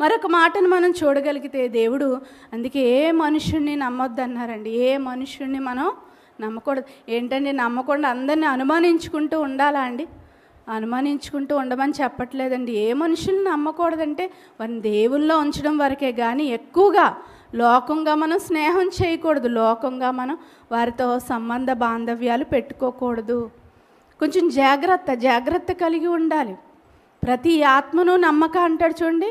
మరొక మాటను మనం చూడగలిగితే దేవుడు అందుకే ఏ మనుషుణ్ణి నమ్మొద్దు అన్నారండి ఏ మనుషుణ్ణి మనం నమ్మకూడదు ఏంటండి నమ్మకుండా అందరినీ అనుమానించుకుంటూ ఉండాలా అండి అనుమానించుకుంటూ ఉండమని చెప్పట్లేదండి ఏ మనుషుల్ని నమ్మకూడదంటే వారిని దేవుల్లో ఉంచడం వరకే కానీ ఎక్కువగా లోకంగా మనం స్నేహం చేయకూడదు లోకంగా మనం వారితో సంబంధ బాంధవ్యాలు పెట్టుకోకూడదు కొంచెం జాగ్రత్త జాగ్రత్త కలిగి ఉండాలి ప్రతి ఆత్మను నమ్మక అంటాడు చూడండి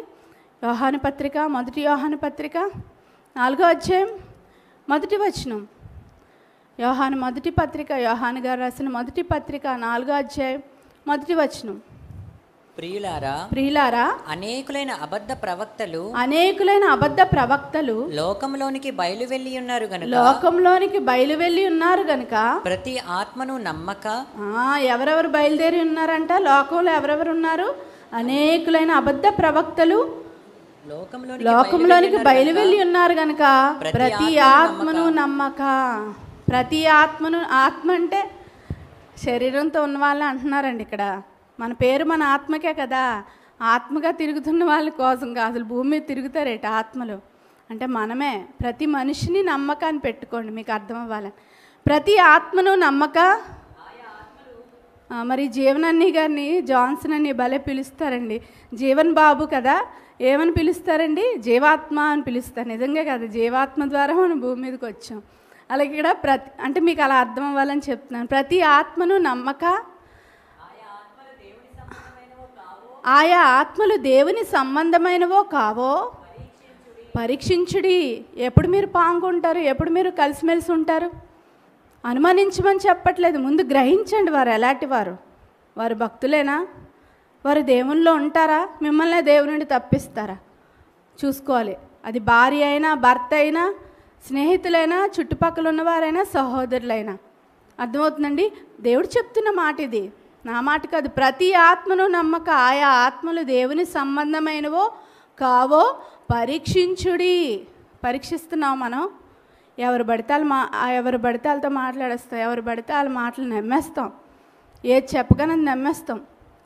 యోహాను పత్రిక మొదటి యోహాను పత్రిక నాలుగో అధ్యాయం మొదటి వచనం వ్యవహాన మొదటి పత్రిక యోహాన్ గారు రాసిన మొదటి పత్రిక నాలుగో అధ్యాయం మొదటి వచనం ప్రియులారా ప్రియులారా అనేకులైన అబద్ధ ప్రవక్తలు అనేకులైన అబద్ధ ప్రవక్తలు లోకంలోనికి బయలు వెళ్ళి ఉన్నారు గనుక లోకంలోనికి బయలు వెళ్ళి ఉన్నారు గనుక ప్రతి ఆత్మను నమ్మక ఎవరెవరు బయలుదేరి ఉన్నారంట లోకంలో ఎవరెవరు ఉన్నారు అనేకులైన అబద్ధ ప్రవక్తలు లోకంలోనికి బయలువెళ్ళి ఉన్నారు గనక ప్రతి ఆత్మను నమ్మక ప్రతి ఆత్మను ఆత్మ అంటే శరీరంతో ఉన్న వాళ్ళు అంటున్నారండి ఇక్కడ మన పేరు మన ఆత్మకే కదా ఆత్మగా తిరుగుతున్న వాళ్ళ కోసం అసలు భూమి మీద తిరుగుతారేట ఆత్మలు అంటే మనమే ప్రతి మనిషిని నమ్మకాన్ని పెట్టుకోండి మీకు అర్థం అవ్వాలని ప్రతి ఆత్మను నమ్మక మరి జీవనన్ని గారిని జాన్సన్ అని భలే పిలుస్తారండి జీవన్ బాబు కదా ఏమని పిలుస్తారండి జీవాత్మ అని పిలుస్తారు నిజంగా కాదు జీవాత్మ ద్వారా మనం భూమి మీదకి వచ్చాం అలాగే ఇక్కడ ప్రతి అంటే మీకు అలా అర్థం అవ్వాలని చెప్తున్నాను ప్రతి ఆత్మను నమ్మక ఆయా ఆత్మలు దేవుని సంబంధమైనవో కావో పరీక్షించుడి ఎప్పుడు మీరు పాంగుంటారు ఎప్పుడు మీరు కలిసిమెలిసి ఉంటారు అనుమానించమని చెప్పట్లేదు ముందు గ్రహించండి వారు ఎలాంటి వారు వారు భక్తులేనా వారు దేవునిలో ఉంటారా మిమ్మల్ని దేవుని తప్పిస్తారా చూసుకోవాలి అది భార్య అయినా భర్త అయినా స్నేహితులైనా చుట్టుపక్కల ఉన్నవారైనా సహోదరులైనా అర్థమవుతుందండి దేవుడు చెప్తున్న మాట ఇది నా మాట కాదు ప్రతి ఆత్మను నమ్మక ఆయా ఆత్మలు దేవుని సంబంధమైనవో కావో పరీక్షించుడి పరీక్షిస్తున్నాం మనం ఎవరు బడితాలు మా ఎవరు బడితాలతో వాళ్ళతో మాట్లాడేస్తాం ఎవరు బడితే వాళ్ళ మాటలు నమ్మేస్తాం ఏది చెప్పగానే నమ్మేస్తాం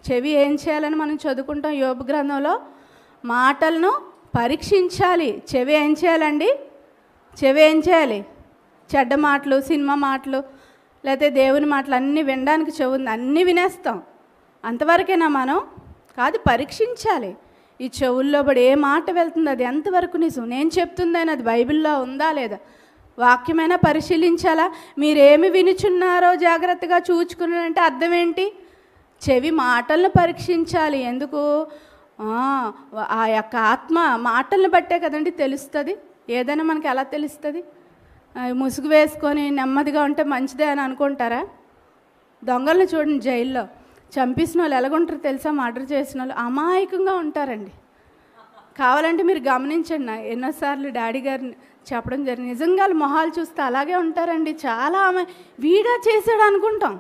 చెవి ఏం చేయాలని మనం చదువుకుంటాం యోగ గ్రంథంలో మాటలను పరీక్షించాలి చెవి ఏం చేయాలండి చెవి ఏం చేయాలి చెడ్డ మాటలు సినిమా మాటలు లేకపోతే దేవుని మాటలు అన్నీ వినడానికి చెవు ఉంది అన్నీ వినేస్తాం అంతవరకేనా మనం కాదు పరీక్షించాలి ఈ చెవుల్లో పడి ఏ మాట వెళ్తుంది అది ఎంతవరకు నిజం నేను చెప్తుందని అది బైబిల్లో ఉందా లేదా వాక్యమైనా పరిశీలించాలా మీరేమి వినుచున్నారో జాగ్రత్తగా చూచుకున్నారంటే అర్థం ఏంటి చెవి మాటలను పరీక్షించాలి ఎందుకు ఆ యొక్క ఆత్మ మాటలను బట్టే కదండి తెలుస్తుంది ఏదైనా మనకి ఎలా తెలుస్తుంది ముసుగు వేసుకొని నెమ్మదిగా ఉంటే మంచిదే అని అనుకుంటారా దొంగలను చూడండి జైల్లో చంపేసిన వాళ్ళు ఎలాగుంటారు తెలుసా మర్డర్ చేసిన వాళ్ళు అమాయకంగా ఉంటారండి కావాలంటే మీరు గమనించండి ఎన్నోసార్లు డాడీ గారిని చెప్పడం జరిగింది నిజంగా మొహాలు చూస్తే అలాగే ఉంటారండి చాలా ఆమె వీడా చేసాడు అనుకుంటాం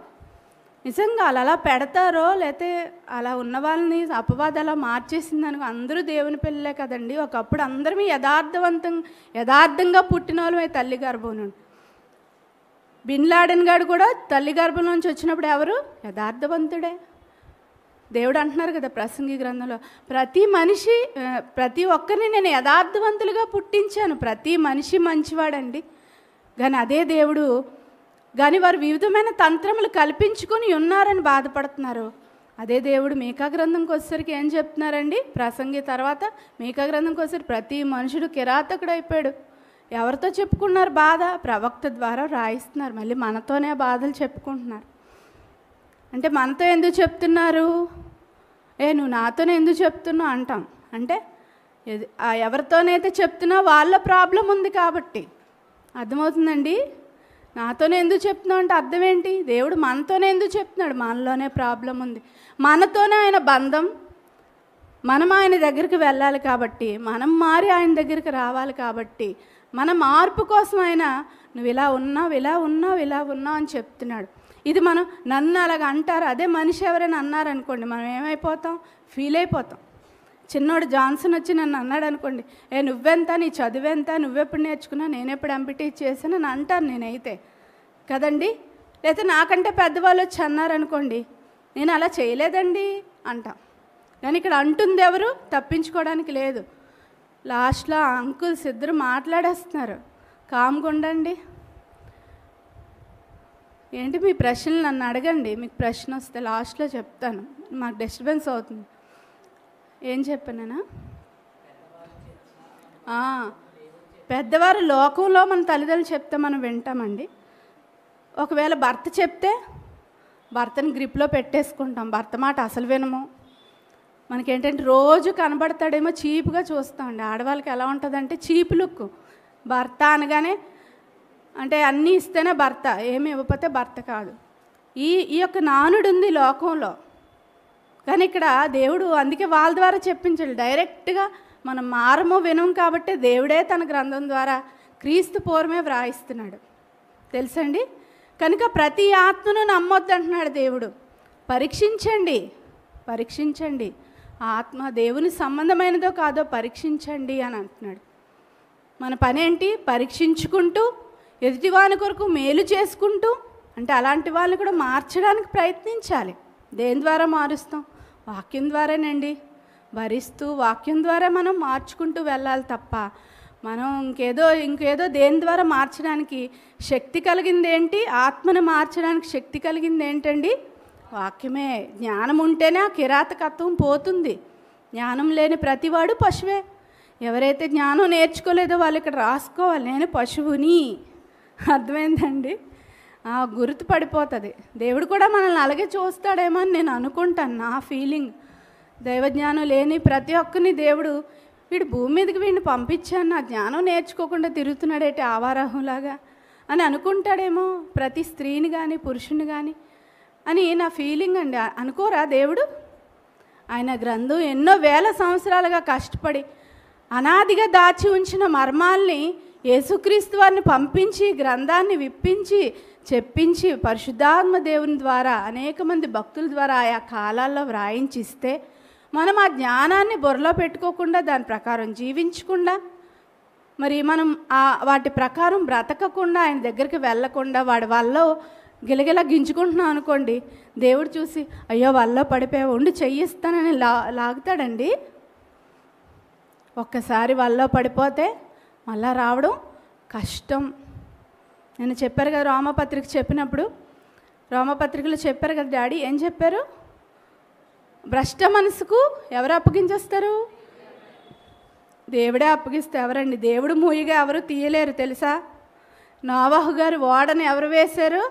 నిజంగా అలా అలా పెడతారో లేతే అలా ఉన్న వాళ్ళని అపవాద అలా మార్చేసింది అనుకో అందరూ దేవుని పిల్లలే కదండి ఒకప్పుడు అందరమీ యథార్థవంతం యథార్థంగా పుట్టిన వాళ్ళమే తల్లి గర్భం నుండి బిన్ కూడా తల్లి గర్భం నుంచి వచ్చినప్పుడు ఎవరు యథార్థవంతుడే దేవుడు అంటున్నారు కదా ప్రసంగి గ్రంథంలో ప్రతి మనిషి ప్రతి ఒక్కరిని నేను యథార్థవంతులుగా పుట్టించాను ప్రతి మనిషి మంచివాడండి కానీ అదే దేవుడు కానీ వారు వివిధమైన తంత్రములు కల్పించుకొని ఉన్నారని బాధపడుతున్నారు అదే దేవుడు మేకా గ్రంథంకి వచ్చేసరికి ఏం చెప్తున్నారండి ప్రసంగి తర్వాత మేకా గ్రంథంకి వచ్చేసరికి ప్రతి మనుషుడు కిరాతకుడు అయిపోయాడు ఎవరితో చెప్పుకున్నారు బాధ ప్రవక్త ద్వారా రాయిస్తున్నారు మళ్ళీ మనతోనే బాధలు చెప్పుకుంటున్నారు అంటే మనతో ఎందుకు చెప్తున్నారు ఏ నువ్వు నాతోనే ఎందుకు చెప్తున్నావు అంటాం అంటే ఎవరితోనైతే చెప్తున్నా వాళ్ళ ప్రాబ్లం ఉంది కాబట్టి అర్థమవుతుందండి నాతోనే ఎందుకు చెప్తున్నావు అంటే అర్థం ఏంటి దేవుడు మనతోనే ఎందుకు చెప్తున్నాడు మనలోనే ప్రాబ్లం ఉంది మనతోనే ఆయన బంధం మనం ఆయన దగ్గరికి వెళ్ళాలి కాబట్టి మనం మారి ఆయన దగ్గరికి రావాలి కాబట్టి మన మార్పు కోసం ఆయన నువ్వు ఇలా ఉన్నావు ఇలా ఉన్నావు ఇలా ఉన్నావు అని చెప్తున్నాడు ఇది మనం నన్ను అలాగ అంటారు అదే మనిషి ఎవరైనా అన్నారనుకోండి మనం ఏమైపోతాం ఫీల్ అయిపోతాం చిన్నోడు జాన్సన్ వచ్చి నన్ను అన్నాడు అనుకోండి ఏ నువ్వెంత నీ చదువెంత నువ్వెప్పుడు నేర్చుకున్నా నేనెప్పుడు ఎంపీటీ అని అంటాను నేనైతే కదండి లేకపోతే నాకంటే పెద్దవాళ్ళు వచ్చి అన్నారనుకోండి నేను అలా చేయలేదండి అంటా కానీ ఇక్కడ అంటుంది ఎవరు తప్పించుకోవడానికి లేదు లాస్ట్లో అంకుల్స్ ఇద్దరు మాట్లాడేస్తున్నారు కామ్గుండండి ఏంటి మీ ప్రశ్నలు నన్ను అడగండి మీకు ప్రశ్న వస్తే లాస్ట్లో చెప్తాను మాకు డిస్టర్బెన్స్ అవుతుంది ఏం చెప్పానా పెద్దవారు లోకంలో మన తల్లిదండ్రులు చెప్తే మనం వింటామండి ఒకవేళ భర్త చెప్తే భర్తని గ్రిప్లో పెట్టేసుకుంటాం భర్త మాట అసలు వినము మనకేంటంటే రోజు కనబడతాడేమో చీప్గా చూస్తామండి ఆడవాళ్ళకి ఎలా ఉంటుందంటే చీప్ లుక్ భర్త అనగానే అంటే అన్నీ ఇస్తేనే భర్త ఏమి ఇవ్వకపోతే భర్త కాదు ఈ ఈ యొక్క నానుడు ఉంది లోకంలో కానీ ఇక్కడ దేవుడు అందుకే వాళ్ళ ద్వారా చెప్పించాడు డైరెక్ట్గా మనం మారము వినం కాబట్టి దేవుడే తన గ్రంథం ద్వారా క్రీస్తు పూర్వమే వ్రాయిస్తున్నాడు తెలుసండి కనుక ప్రతి ఆత్మను నమ్మొద్దు అంటున్నాడు దేవుడు పరీక్షించండి పరీక్షించండి ఆత్మ దేవుని సంబంధమైనదో కాదో పరీక్షించండి అని అంటున్నాడు మన పని ఏంటి పరీక్షించుకుంటూ ఎదుటివాని కొరకు మేలు చేసుకుంటూ అంటే అలాంటి వాళ్ళని కూడా మార్చడానికి ప్రయత్నించాలి దేని ద్వారా మారుస్తాం వాక్యం ద్వారానండి భరిస్తూ వాక్యం ద్వారా మనం మార్చుకుంటూ వెళ్ళాలి తప్ప మనం ఇంకేదో ఇంకేదో దేని ద్వారా మార్చడానికి శక్తి కలిగింది ఏంటి ఆత్మను మార్చడానికి శక్తి కలిగింది ఏంటండి వాక్యమే జ్ఞానం ఉంటేనే ఆ కిరాతకత్వం పోతుంది జ్ఞానం లేని ప్రతివాడు పశువే ఎవరైతే జ్ఞానం నేర్చుకోలేదో వాళ్ళు ఇక్కడ రాసుకోవాలి నేను పశువుని అర్థమైందండి గుర్తు పడిపోతుంది దేవుడు కూడా మనల్ని అలాగే చూస్తాడేమో అని నేను అనుకుంటాను నా ఫీలింగ్ దైవజ్ఞానం లేని ప్రతి ఒక్కరిని దేవుడు వీడు భూమి మీదకి వీడిని పంపించాను నా జ్ఞానం నేర్చుకోకుండా తిరుగుతున్నాడేటి ఆవారాహంలాగా అని అనుకుంటాడేమో ప్రతి స్త్రీని కానీ పురుషుని కానీ అని నా ఫీలింగ్ అండి అనుకోరా దేవుడు ఆయన గ్రంథం ఎన్నో వేల సంవత్సరాలుగా కష్టపడి అనాదిగా దాచి ఉంచిన మర్మాల్ని యేసుక్రీస్తు వారిని పంపించి గ్రంథాన్ని విప్పించి చెప్పించి పరిశుద్ధాత్మ దేవుని ద్వారా అనేక మంది భక్తుల ద్వారా ఆయా కాలాల్లో వ్రాయించిస్తే మనం ఆ జ్ఞానాన్ని బుర్రలో పెట్టుకోకుండా దాని ప్రకారం జీవించకుండా మరి మనం ఆ వాటి ప్రకారం బ్రతకకుండా ఆయన దగ్గరికి వెళ్ళకుండా వాడి వల్ల గిలగిలా గింజుకుంటున్నాం అనుకోండి దేవుడు చూసి అయ్యో వాళ్ళలో పడిపోయా ఉండి చెయ్యిస్తానని లా లాగుతాడండి ఒక్కసారి వాళ్ళలో పడిపోతే మళ్ళా రావడం కష్టం నేను చెప్పారు కదా రోమపత్రిక చెప్పినప్పుడు రోమపత్రికలో చెప్పారు కదా డాడీ ఏం చెప్పారు భ్రష్ట మనసుకు ఎవరు అప్పగించేస్తారు దేవుడే అప్పగిస్తే ఎవరండి దేవుడు మూయిగా ఎవరు తీయలేరు తెలుసా నోవాహు గారు ఓడను ఎవరు వేశారు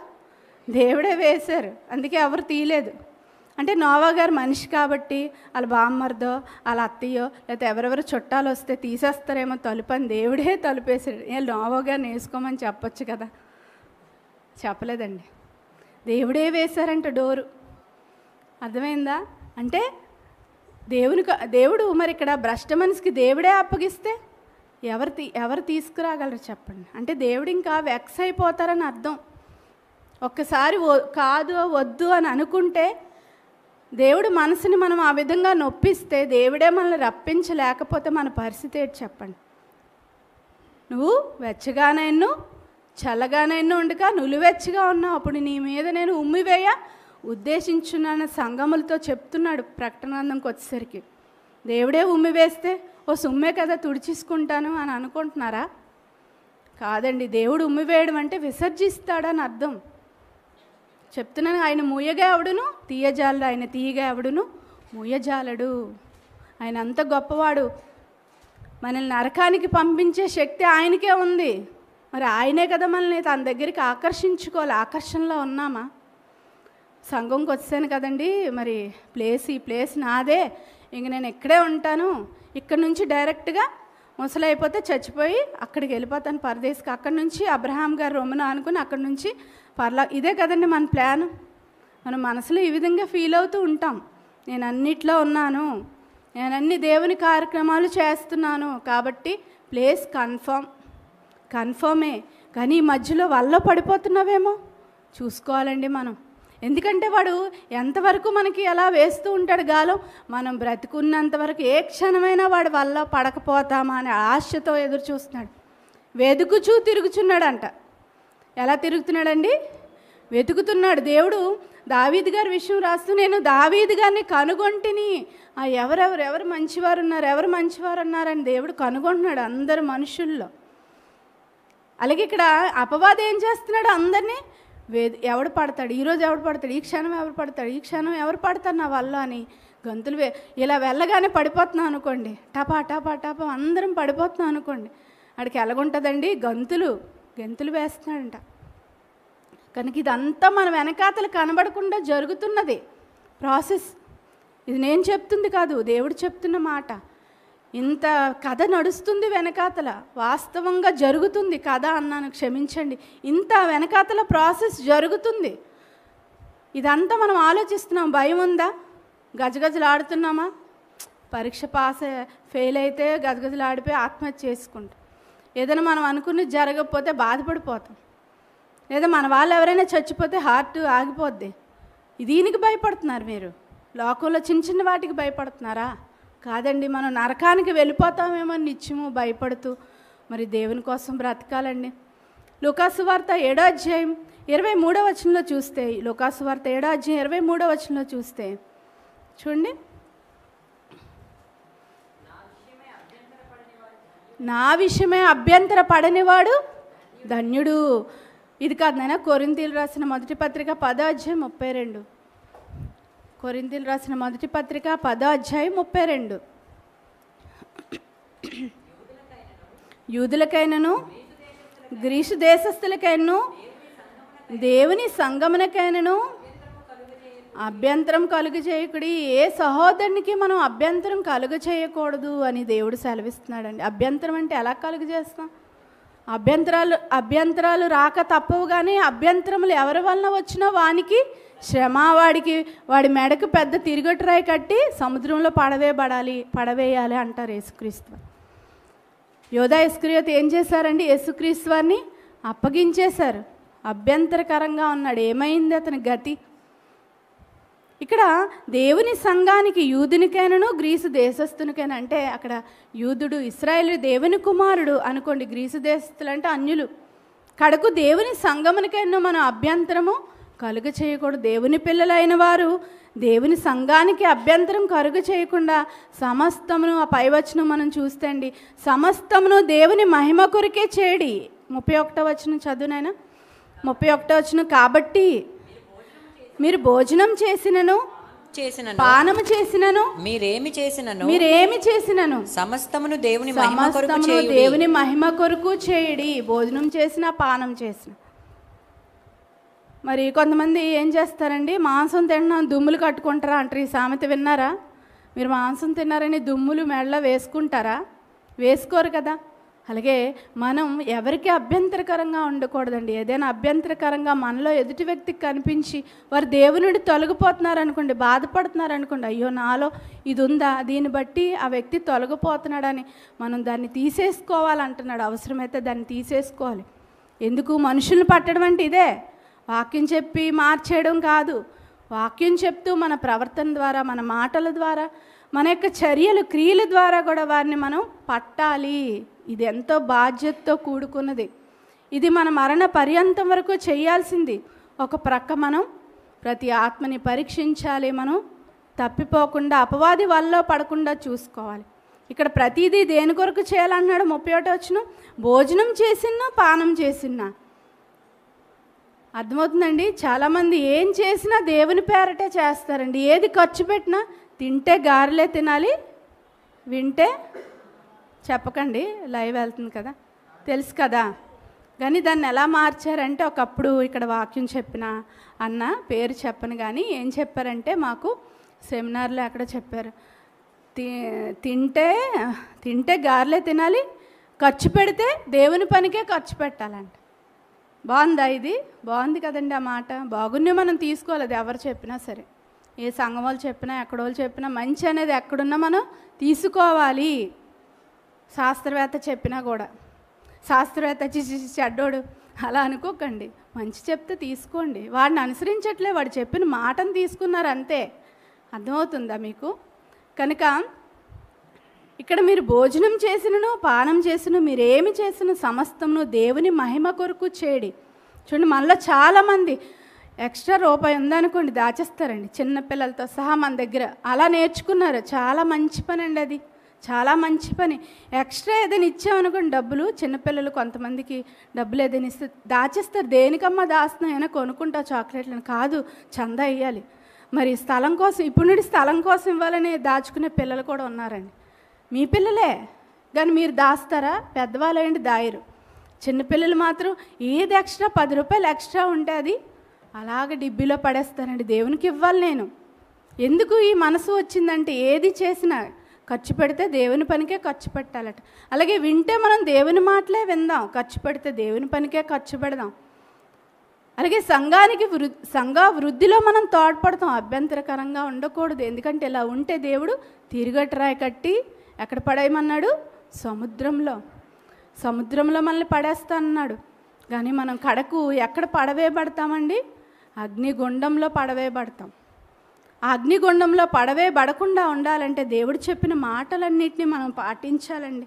దేవుడే వేశారు అందుకే ఎవరు తీయలేదు అంటే నోవా గారు మనిషి కాబట్టి వాళ్ళ బామ్మర్దో వాళ్ళ అత్తయ్యో లేకపోతే ఎవరెవరు చుట్టాలు వస్తే తీసేస్తారేమో తలుపని దేవుడే తలుపేశాడు ఏ నోవా గారిని వేసుకోమని చెప్పొచ్చు కదా చెప్పలేదండి దేవుడే వేశారంట డోరు అర్థమైందా అంటే దేవునికి దేవుడు మరి ఇక్కడ భ్రష్ట మనిషికి దేవుడే అప్పగిస్తే ఎవరు తీ ఎవరు తీసుకురాగలరు చెప్పండి అంటే దేవుడు ఇంకా వెక్స్ అయిపోతారని అర్థం ఒక్కసారి కాదు వద్దు అని అనుకుంటే దేవుడు మనసుని మనం ఆ విధంగా నొప్పిస్తే దేవుడే మనల్ని రప్పించలేకపోతే మన పరిస్థితి ఏంటి చెప్పండి నువ్వు వెచ్చగానైనా చల్లగానైనా ఉండక నులివెచ్చగా ఉన్నావు అప్పుడు నీ మీద నేను ఉమ్మివేయ ఉద్దేశించున్నాన సంగములతో చెప్తున్నాడు ప్రకటనాందంకి వచ్చేసరికి దేవుడే ఉమ్మి వేస్తే ఓ సుమ్మే కదా తుడిచేసుకుంటాను అని అనుకుంటున్నారా కాదండి దేవుడు ఉమ్మి వేయడం అంటే విసర్జిస్తాడని అర్థం చెప్తున్నాను ఆయన మూయగా ఎవడును తీయజాలడు ఆయన తీయగా ఎవడును మూయజాలడు ఆయన అంత గొప్పవాడు మనల్ని నరకానికి పంపించే శక్తి ఆయనకే ఉంది మరి ఆయనే కదా మనల్ని తన దగ్గరికి ఆకర్షించుకోవాలి ఆకర్షణలో ఉన్నామా సంఘంకి వచ్చాను కదండి మరి ప్లేస్ ఈ ప్లేస్ నాదే ఇంక నేను ఇక్కడే ఉంటాను ఇక్కడ నుంచి డైరెక్ట్గా ముసలైపోతే చచ్చిపోయి అక్కడికి వెళ్ళిపోతాను పరదేశ్కి అక్కడి నుంచి అబ్రహాం గారు రొమ్మను అనుకుని అక్కడి నుంచి పర్లా ఇదే కదండి మన ప్లాన్ మనం మనసులో ఈ విధంగా ఫీల్ అవుతూ ఉంటాం నేను అన్నిట్లో ఉన్నాను నేను అన్ని దేవుని కార్యక్రమాలు చేస్తున్నాను కాబట్టి ప్లేస్ కన్ఫర్మ్ కన్ఫర్మే కానీ ఈ మధ్యలో వల్ల పడిపోతున్నావేమో చూసుకోవాలండి మనం ఎందుకంటే వాడు ఎంతవరకు మనకి ఎలా వేస్తూ ఉంటాడు గాలం మనం బ్రతుకున్నంతవరకు ఏ క్షణమైనా వాడు వల్ల పడకపోతామా అనే ఆశతో ఎదురు చూస్తున్నాడు వెతుకుచూ తిరుగుచున్నాడంట ఎలా తిరుగుతున్నాడండి వెతుకుతున్నాడు దేవుడు దావీద్ గారి విషయం రాస్తూ నేను దావీది గారిని కనుగొంటిని ఎవరెవరు ఎవరు మంచివారు ఉన్నారు ఎవరు మంచివారు ఉన్నారని దేవుడు కనుగొంటున్నాడు అందరు మనుషుల్లో అలాగే ఇక్కడ అపవాదం ఏం చేస్తున్నాడు అందరినీ వేద ఎవడు పడతాడు ఈరోజు ఎవడు పడతాడు ఈ క్షణం ఎవరు పడతాడు ఈ క్షణం ఎవరు పడతారు నా వల్ల అని గంతులు వే ఇలా వెళ్ళగానే పడిపోతున్నాను అనుకోండి టపా టపా టపా అందరం పడిపోతున్నాం అనుకోండి ఆడికి ఎలాగుంటుందండి గంతులు గంతులు వేస్తున్నాడంట కనుక ఇదంతా మన వెనకాతలు కనబడకుండా జరుగుతున్నది ప్రాసెస్ ఇది నేను చెప్తుంది కాదు దేవుడు చెప్తున్న మాట ఇంత కథ నడుస్తుంది వెనకాతల వాస్తవంగా జరుగుతుంది కథ అన్నాను క్షమించండి ఇంత వెనకాతల ప్రాసెస్ జరుగుతుంది ఇదంతా మనం ఆలోచిస్తున్నాం భయం ఉందా గజగజలాడుతున్నామా పరీక్ష పాస్ ఫెయిల్ అయితే గజగజలాడిపోయి ఆత్మహత్య చేసుకుంటాం ఏదైనా మనం అనుకుని జరగకపోతే బాధపడిపోతాం లేదా మన వాళ్ళు ఎవరైనా చచ్చిపోతే హార్ట్ ఆగిపోద్ది దీనికి భయపడుతున్నారు మీరు లోకంలో చిన్న చిన్న వాటికి భయపడుతున్నారా కాదండి మనం నరకానికి వెళ్ళిపోతామేమో నిత్యము భయపడుతూ మరి దేవుని కోసం బ్రతకాలండి వార్త ఏడో అధ్యాయం ఇరవై మూడో వచనంలో చూస్తే వార్త ఏడో అధ్యాయం ఇరవై మూడో వచనంలో చూస్తే చూడండి నా విషయమే అభ్యంతర పడనివాడు ధన్యుడు ఇది కాదు నాయన కొరింతీలు రాసిన మొదటి పత్రిక పదాధ్యాయం ముప్పై రెండు కొరింతలు రాసిన మొదటి పత్రిక పదో అధ్యాయం ముప్పై రెండు యూదులకైనను గ్రీసు దేశస్థులకైనను దేవుని సంగమునకైనను అభ్యంతరం కలుగు చేయకుడి ఏ సహోదరునికి మనం అభ్యంతరం కలుగు చేయకూడదు అని దేవుడు సెలవిస్తున్నాడండి అభ్యంతరం అంటే ఎలా కలుగు చేస్తాం అభ్యంతరాలు అభ్యంతరాలు రాక తప్పవు కానీ అభ్యంతరములు ఎవరి వలన వచ్చినా వానికి శ్రమ వాడికి వాడి మెడకు పెద్ద తిరుగట్రాయి కట్టి సముద్రంలో పడవేయబడాలి పడవేయాలి అంటారు యేసుక్రీస్తు యోధా యశ్క్రియత ఏం చేశారండి యేసుక్రీస్తు వారిని అప్పగించేశారు అభ్యంతరకరంగా ఉన్నాడు ఏమైంది అతని గతి ఇక్కడ దేవుని సంఘానికి యూదునికైనను గ్రీసు దేశస్థునికైనా అంటే అక్కడ యూదుడు ఇస్రాయేల్ దేవుని కుమారుడు అనుకోండి గ్రీసు దేశస్థులు అంటే అన్యులు కడకు దేవుని సంగమునికైనా మనం అభ్యంతరము కలుగ చేయకూడదు దేవుని పిల్లలైన వారు దేవుని సంఘానికి అభ్యంతరం కరుగు చేయకుండా సమస్తమును ఆ పైవచనం మనం చూస్తే అండి సమస్తమును దేవుని మహిమ కొరికే చేడి ముప్పై ఒకటో వచ్చిన చదువునైనా ముప్పై ఒకటో వచ్చిన కాబట్టి మీరు భోజనం చేసినను చేసిన పానము చేసినను మీరేమి చేసినను మీరేమి చేసినను సమస్తమును దేవుని మహిమ దేవుని మహిమ కొరకు చేయడి భోజనం చేసిన పానం చేసిన మరి కొంతమంది ఏం చేస్తారండి మాంసం తిన్నా దుమ్ములు కట్టుకుంటారా అంటారు ఈ సామెత విన్నారా మీరు మాంసం తిన్నారని దుమ్ములు మెడలో వేసుకుంటారా వేసుకోరు కదా అలాగే మనం ఎవరికి అభ్యంతరకరంగా ఉండకూడదండి ఏదైనా అభ్యంతరకరంగా మనలో ఎదుటి వ్యక్తికి కనిపించి వారు దేవునుడి తొలగిపోతున్నారు అనుకోండి బాధపడుతున్నారు అనుకోండి అయ్యో నాలో ఇది ఉందా దీన్ని బట్టి ఆ వ్యక్తి తొలగిపోతున్నాడని మనం దాన్ని తీసేసుకోవాలంటున్నాడు అవసరమైతే దాన్ని తీసేసుకోవాలి ఎందుకు మనుషుల్ని పట్టడం అంటే ఇదే వాక్యం చెప్పి మార్చేయడం కాదు వాక్యం చెప్తూ మన ప్రవర్తన ద్వారా మన మాటల ద్వారా మన యొక్క చర్యలు క్రియల ద్వారా కూడా వారిని మనం పట్టాలి ఇది ఎంతో బాధ్యతతో కూడుకున్నది ఇది మన మరణ పర్యంతం వరకు చేయాల్సింది ఒక ప్రక్క మనం ప్రతి ఆత్మని పరీక్షించాలి మనం తప్పిపోకుండా అపవాది వల్ల పడకుండా చూసుకోవాలి ఇక్కడ ప్రతిదీ దేని కొరకు చేయాలన్నాడు ముప్పై ఒకటి వచ్చిన భోజనం చేసినా పానం చేసినా అర్థమవుతుందండి చాలామంది ఏం చేసినా దేవుని పేరటే చేస్తారండి ఏది ఖర్చు పెట్టినా తింటే గారెలే తినాలి వింటే చెప్పకండి లైవ్ వెళ్తుంది కదా తెలుసు కదా కానీ దాన్ని ఎలా మార్చారంటే ఒకప్పుడు ఇక్కడ వాక్యం చెప్పిన అన్న పేరు చెప్పను కానీ ఏం చెప్పారంటే మాకు సెమినార్లో అక్కడ చెప్పారు తింటే తింటే గారెలే తినాలి ఖర్చు పెడితే దేవుని పనికే ఖర్చు పెట్టాలంట బాగుందా ఇది బాగుంది కదండి ఆ మాట బాగున్నే మనం తీసుకోవాలి అది ఎవరు చెప్పినా సరే ఏ సంఘం వాళ్ళు చెప్పినా ఎక్కడోళ్ళు చెప్పినా మంచి అనేది ఎక్కడున్నా మనం తీసుకోవాలి శాస్త్రవేత్త చెప్పినా కూడా శాస్త్రవేత్త చెడ్డోడు అలా అనుకోకండి మంచి చెప్తే తీసుకోండి వాడిని అనుసరించట్లే వాడు చెప్పిన మాటను తీసుకున్నారు అంతే అర్థమవుతుందా మీకు కనుక ఇక్కడ మీరు భోజనం చేసినను పానం చేసిన మీరేమి చేసిన సమస్తమును దేవుని మహిమ కొరకు చేయడి చూడండి మనలో చాలామంది ఎక్స్ట్రా రూపాయి ఉందనుకోండి దాచేస్తారండి చిన్నపిల్లలతో సహా మన దగ్గర అలా నేర్చుకున్నారు చాలా మంచి పని అండి అది చాలా మంచి పని ఎక్స్ట్రా ఏదైనా ఇచ్చామనుకోండి డబ్బులు చిన్నపిల్లలు కొంతమందికి డబ్బులు ఏదైనా ఇస్తే దాచేస్తారు దేనికమ్మా దాస్తున్నాయైనా కొనుక్కుంటా చాక్లెట్లను కాదు చందా ఇవ్వాలి మరి స్థలం కోసం ఇప్పుడు నుండి స్థలం కోసం ఇవ్వాలని దాచుకునే పిల్లలు కూడా ఉన్నారండి మీ పిల్లలే కానీ మీరు దాస్తారా పెద్దవాళ్ళు అయింది దాయరు చిన్నపిల్లలు మాత్రం ఏది ఎక్స్ట్రా పది రూపాయలు ఎక్స్ట్రా ఉంటే అది అలాగ డిబ్బీలో పడేస్తానండి దేవునికి ఇవ్వాలి నేను ఎందుకు ఈ మనసు వచ్చిందంటే ఏది చేసినా ఖర్చు పెడితే దేవుని పనికే ఖర్చు పెట్టాలట అలాగే వింటే మనం దేవుని మాటలే విందాం ఖర్చు పెడితే దేవుని పనికే ఖర్చు పెడదాం అలాగే సంఘానికి వృ సంఘ వృద్ధిలో మనం తోడ్పడతాం అభ్యంతరకరంగా ఉండకూడదు ఎందుకంటే ఇలా ఉంటే దేవుడు తిరిగట్రాయి కట్టి ఎక్కడ పడేయమన్నాడు సముద్రంలో సముద్రంలో మనల్ని పడేస్తా అన్నాడు కానీ మనం కడకు ఎక్కడ పడవేయబడతామండి అగ్నిగుండంలో పడవేయబడతాం ఆ అగ్నిగుండంలో పడవేయబడకుండా ఉండాలంటే దేవుడు చెప్పిన మాటలన్నింటినీ మనం పాటించాలండి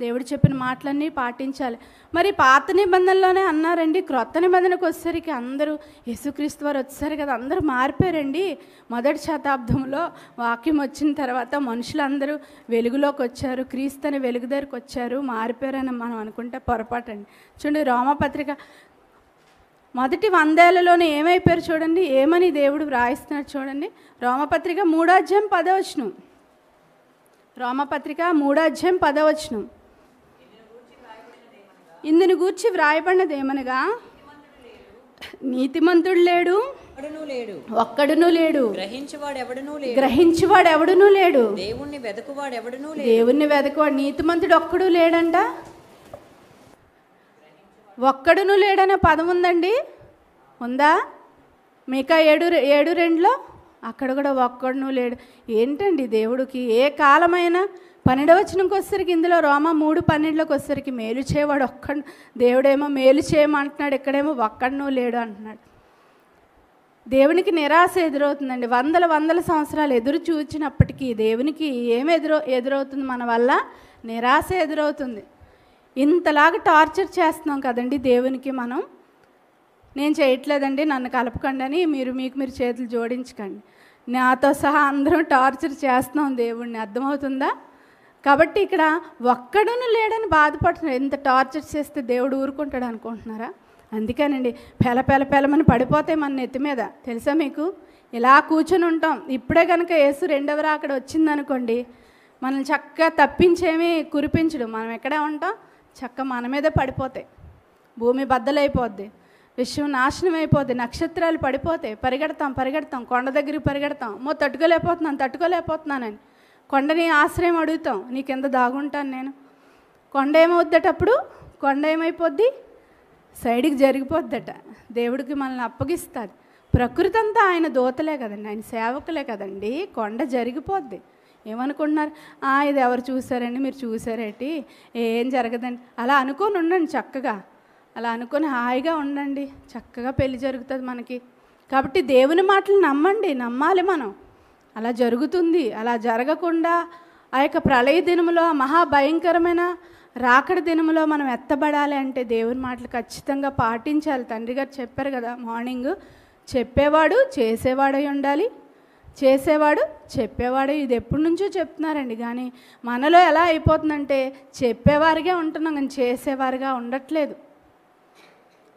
దేవుడు చెప్పిన మాటలన్నీ పాటించాలి మరి పాత నిబంధనలోనే అన్నారండి క్రొత్త నిబంధనకు వచ్చేసరికి అందరూ యేసుక్రీస్తు వారు వచ్చారు కదా అందరూ మారిపోయారండి మొదటి శతాబ్దంలో వాక్యం వచ్చిన తర్వాత మనుషులందరూ వెలుగులోకి వచ్చారు క్రీస్తు అని వెలుగు దగ్గరికి వచ్చారు మారిపోయారని మనం అనుకుంటే పొరపాటండి చూడండి రోమపత్రిక మొదటి వందేళ్లలోనే ఏమైపోయారు చూడండి ఏమని దేవుడు వ్రాయిస్తున్నాడు చూడండి రోమపత్రిక మూడాధ్యాయం పదవచనం రోమపత్రిక మూడాధ్యాయం పదవచనం ఇందుని గూర్చి వ్రాయబడినది ఏమనగా నీతిమంతుడు లేడు ఒక్కడును లేడు గ్రహించువాడు లేడు లేడు దేవుణ్ణి వెదకువాడెవడునూ లేడు దేవుణ్ణి వెదకువాడు నీతిమంతుడు ఒక్కడు లేడంట ఒక్కడును లేడనే పదం ఉందండి ఉందా మీకా ఏడు ఏడు రెండులో అక్కడ కూడా ఒక్కడును లేడు ఏంటండి దేవుడికి ఏ కాలమైనా పన్నెండవ వచనంకి వచ్చేసరికి ఇందులో రోమ మూడు పన్నెండులోకి వచ్చేసరికి మేలు చేయవాడు ఒక్క దేవుడేమో మేలు చేయమంటున్నాడు ఎక్కడేమో ఒక్కడనో లేడు అంటున్నాడు దేవునికి నిరాశ ఎదురవుతుందండి వందల వందల సంవత్సరాలు ఎదురు చూచినప్పటికీ దేవునికి ఏం ఎదురు ఎదురవుతుంది మన వల్ల నిరాశ ఎదురవుతుంది ఇంతలాగా టార్చర్ చేస్తున్నాం కదండి దేవునికి మనం నేను చేయట్లేదండి నన్ను కలపకండి అని మీరు మీకు మీరు చేతులు జోడించకండి నాతో సహా అందరం టార్చర్ చేస్తున్నాం దేవుణ్ణి అర్థమవుతుందా కాబట్టి ఇక్కడ ఒక్కడను లేడని బాధపడుతున్నారు ఎంత టార్చర్ చేస్తే దేవుడు ఊరుకుంటాడు అనుకుంటున్నారా అందుకేనండి పెల పెల పెలమని పడిపోతాయి మన నెత్తి మీద తెలుసా మీకు ఇలా కూర్చొని ఉంటాం ఇప్పుడే కనుక యేసు రెండవ అక్కడ వచ్చిందనుకోండి మనల్ని చక్కగా తప్పించేమీ కురిపించడు మనం ఎక్కడే ఉంటాం చక్క మన మీదే పడిపోతాయి భూమి బద్దలైపోద్ది విశ్వం నాశనం అయిపోద్ది నక్షత్రాలు పడిపోతాయి పరిగెడతాం పరిగెడతాం కొండ దగ్గరికి పరిగెడతాం మో తట్టుకోలేకపోతున్నాను తట్టుకోలేకపోతున్నానని కొండని ఆశ్రయం అడుగుతాం నీ కింద దాగుంటాను నేను కొండ ఏమవుద్దటప్పుడు కొండ ఏమైపోద్ది సైడ్కి జరిగిపోద్దట దేవుడికి మనల్ని అప్పగిస్తుంది ప్రకృతి అంతా ఆయన దూతలే కదండి ఆయన సేవకులే కదండి కొండ జరిగిపోద్ది ఏమనుకుంటున్నారు ఇది ఎవరు చూసారండి మీరు చూసారేటి ఏం జరగదండి అలా అనుకొని ఉండండి చక్కగా అలా అనుకొని హాయిగా ఉండండి చక్కగా పెళ్ళి జరుగుతుంది మనకి కాబట్టి దేవుని మాటలు నమ్మండి నమ్మాలి మనం అలా జరుగుతుంది అలా జరగకుండా ఆ యొక్క ప్రళయ దినములో ఆ మహాభయంకరమైన రాకడ దినములో మనం ఎత్తబడాలి అంటే దేవుని మాటలు ఖచ్చితంగా పాటించాలి తండ్రి గారు చెప్పారు కదా మార్నింగ్ చెప్పేవాడు చేసేవాడై ఉండాలి చేసేవాడు చెప్పేవాడు ఇది ఎప్పటి నుంచో చెప్తున్నారండి కానీ మనలో ఎలా అయిపోతుందంటే చెప్పేవారిగా ఉంటున్నాం కానీ చేసేవారుగా ఉండట్లేదు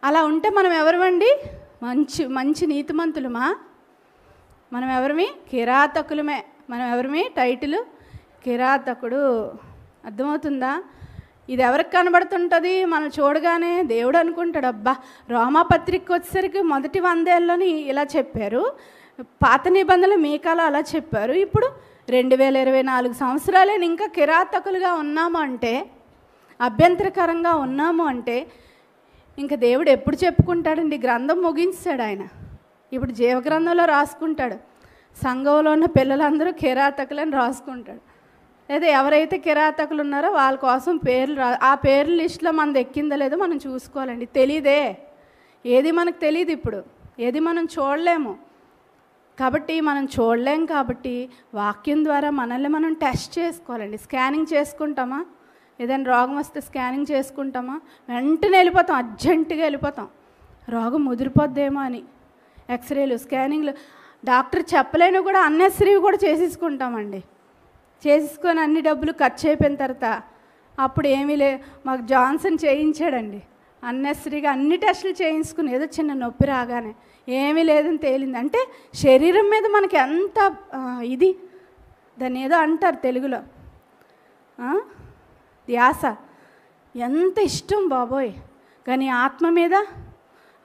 అలా ఉంటే మనం ఎవరివండి మంచి మంచి నీతిమంతులమా మనం ఎవరిమి కిరాతకులమే మనం ఎవరిమి టైటిల్ కిరాతకుడు అర్థమవుతుందా ఇది ఎవరికి కనబడుతుంటుంది మనం చూడగానే దేవుడు అనుకుంటాడు అబ్బా రోమాపత్రిక వచ్చేసరికి మొదటి వందేళ్ళని ఇలా చెప్పారు పాత నిబంధనలు మీకాలో అలా చెప్పారు ఇప్పుడు రెండు వేల ఇరవై నాలుగు సంవత్సరాలే ఇంకా కిరాతకులుగా ఉన్నాము అంటే అభ్యంతరకరంగా ఉన్నాము అంటే ఇంకా దేవుడు ఎప్పుడు చెప్పుకుంటాడండి గ్రంథం ముగించాడు ఆయన ఇప్పుడు జీవగ్రంథంలో రాసుకుంటాడు సంఘంలో ఉన్న పిల్లలందరూ కిరాతకులని రాసుకుంటాడు లేదా ఎవరైతే కిరాతకులు ఉన్నారో వాళ్ళ కోసం పేర్లు రా ఆ పేర్ల లిస్ట్లో మనది ఎక్కిందో లేదో మనం చూసుకోవాలండి తెలీదే ఏది మనకు తెలియదు ఇప్పుడు ఏది మనం చూడలేము కాబట్టి మనం చూడలేం కాబట్టి వాక్యం ద్వారా మనల్ని మనం టెస్ట్ చేసుకోవాలండి స్కానింగ్ చేసుకుంటామా ఏదైనా రోగం వస్తే స్కానింగ్ చేసుకుంటామా వెంటనే వెళ్ళిపోతాం అర్జెంటుగా వెళ్ళిపోతాం రోగం ముదిరిపోద్దేమో అని ఎక్స్రేలు స్కానింగ్లు డాక్టర్ చెప్పలేను కూడా అన్నెసరీవి కూడా చేసేసుకుంటామండి చేసేసుకొని అన్ని డబ్బులు ఖర్చు అయిపోయిన తర్వాత అప్పుడు ఏమీ లే మాకు జాన్సన్ చేయించాడండి అన్నెసరీగా అన్ని టెస్టులు చేయించుకుని ఏదో చిన్న నొప్పి రాగానే ఏమీ లేదని తేలింది అంటే శరీరం మీద మనకి ఎంత ఇది దాన్ని ఏదో అంటారు తెలుగులో ధ్యాస ఎంత ఇష్టం బాబోయ్ కానీ ఆత్మ మీద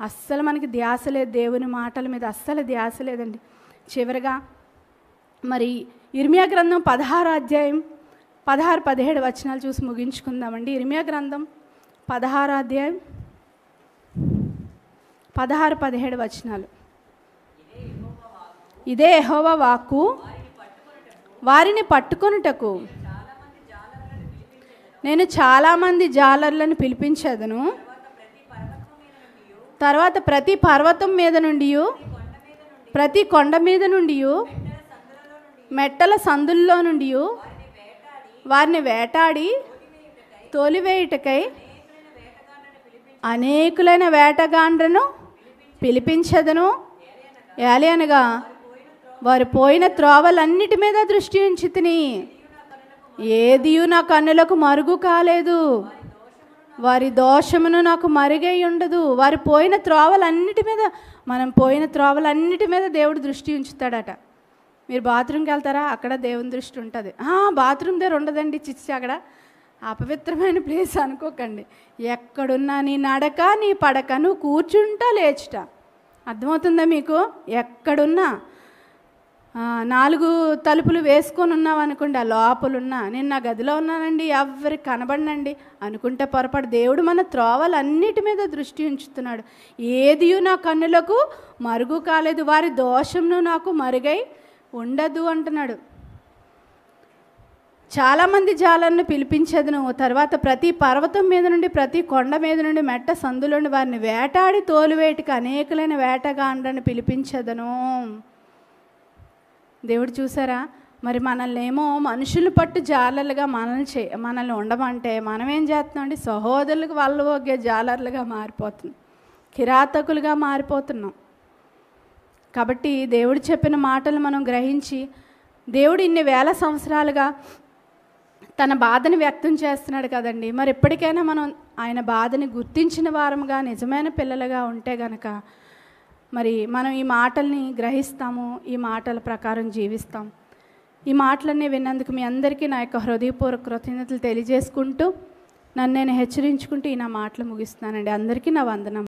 అస్సలు మనకి ధ్యాస లేదు దేవుని మాటల మీద అస్సలు ధ్యాస లేదండి చివరిగా మరి ఇర్మియా గ్రంథం పదహారు అధ్యాయం పదహారు పదిహేడు వచనాలు చూసి ముగించుకుందామండి ఇర్మియా గ్రంథం పదహారు అధ్యాయం పదహారు పదిహేడు వచనాలు ఇదే ఎహోవ వాక్కు వారిని పట్టుకొనుటకు నేను చాలామంది జాలర్లను పిలిపించేదను తర్వాత ప్రతి పర్వతం మీద నుండి ప్రతి కొండ మీద నుండి మెట్టల సందుల్లో నుండి వారిని వేటాడి తోలివేయుటకై అనేకులైన వేటగాండ్రను పిలిపించదను ఏలయనగా వారు పోయిన త్రోవలన్నిటి మీద దృష్టి ఉంచితిని ఏదియూ నా కన్నులకు మరుగు కాలేదు వారి దోషమును నాకు మరుగై ఉండదు వారు పోయిన త్రోవలన్నిటి మీద మనం పోయిన త్రోవలన్నిటి మీద దేవుడు దృష్టి ఉంచుతాడట మీరు బాత్రూమ్కి వెళ్తారా అక్కడ దేవుని దృష్టి ఉంటుంది బాత్రూమ్ దగ్గర ఉండదండి చిచ్చి అక్కడ అపవిత్రమైన ప్లేస్ అనుకోకండి ఎక్కడున్నా నీ నడక నీ పడక నువ్వు కూర్చుంటా లేచుట అర్థమవుతుందా మీకు ఎక్కడున్నా నాలుగు తలుపులు వేసుకొని ఉన్నాం అనుకోండి ఆ లోపలున్నా నేను నా గదిలో ఉన్నానండి ఎవరి కనబడినండి అనుకుంటే పొరపాటు దేవుడు మన త్రోవలన్నిటి మీద దృష్టి ఉంచుతున్నాడు ఏది నా కన్నులకు మరుగు కాలేదు వారి దోషంను నాకు మరుగై ఉండదు అంటున్నాడు చాలామంది జాలర్ను పిలిపించేదను తర్వాత ప్రతి పర్వతం మీద నుండి ప్రతి కొండ మీద నుండి మెట్ట సందులోని వారిని వేటాడి తోలువేటికి అనేకలైన వేటగాండ్రను పిలిపించేదను దేవుడు చూసారా మరి మనల్ని ఏమో మనుషులు పట్టు జాలర్లుగా మనల్ని చే మనల్ని ఉండమంటే మనం ఏం చేస్తున్నాం అండి సహోదరులకు వాళ్ళు ఒకే జాలర్లుగా మారిపోతున్నాం కిరాతకులుగా మారిపోతున్నాం కాబట్టి దేవుడు చెప్పిన మాటలు మనం గ్రహించి దేవుడు ఇన్ని వేల సంవత్సరాలుగా తన బాధని వ్యక్తం చేస్తున్నాడు కదండి మరి ఎప్పటికైనా మనం ఆయన బాధని గుర్తించిన వారముగా నిజమైన పిల్లలుగా ఉంటే గనక మరి మనం ఈ మాటల్ని గ్రహిస్తాము ఈ మాటల ప్రకారం జీవిస్తాం ఈ మాటలన్నీ విన్నందుకు మీ అందరికీ నా యొక్క హృదయపూర్వక కృతజ్ఞతలు తెలియజేసుకుంటూ నన్ను నేను హెచ్చరించుకుంటూ ఈ నా మాటలు ముగిస్తున్నానండి అందరికీ నా వందనం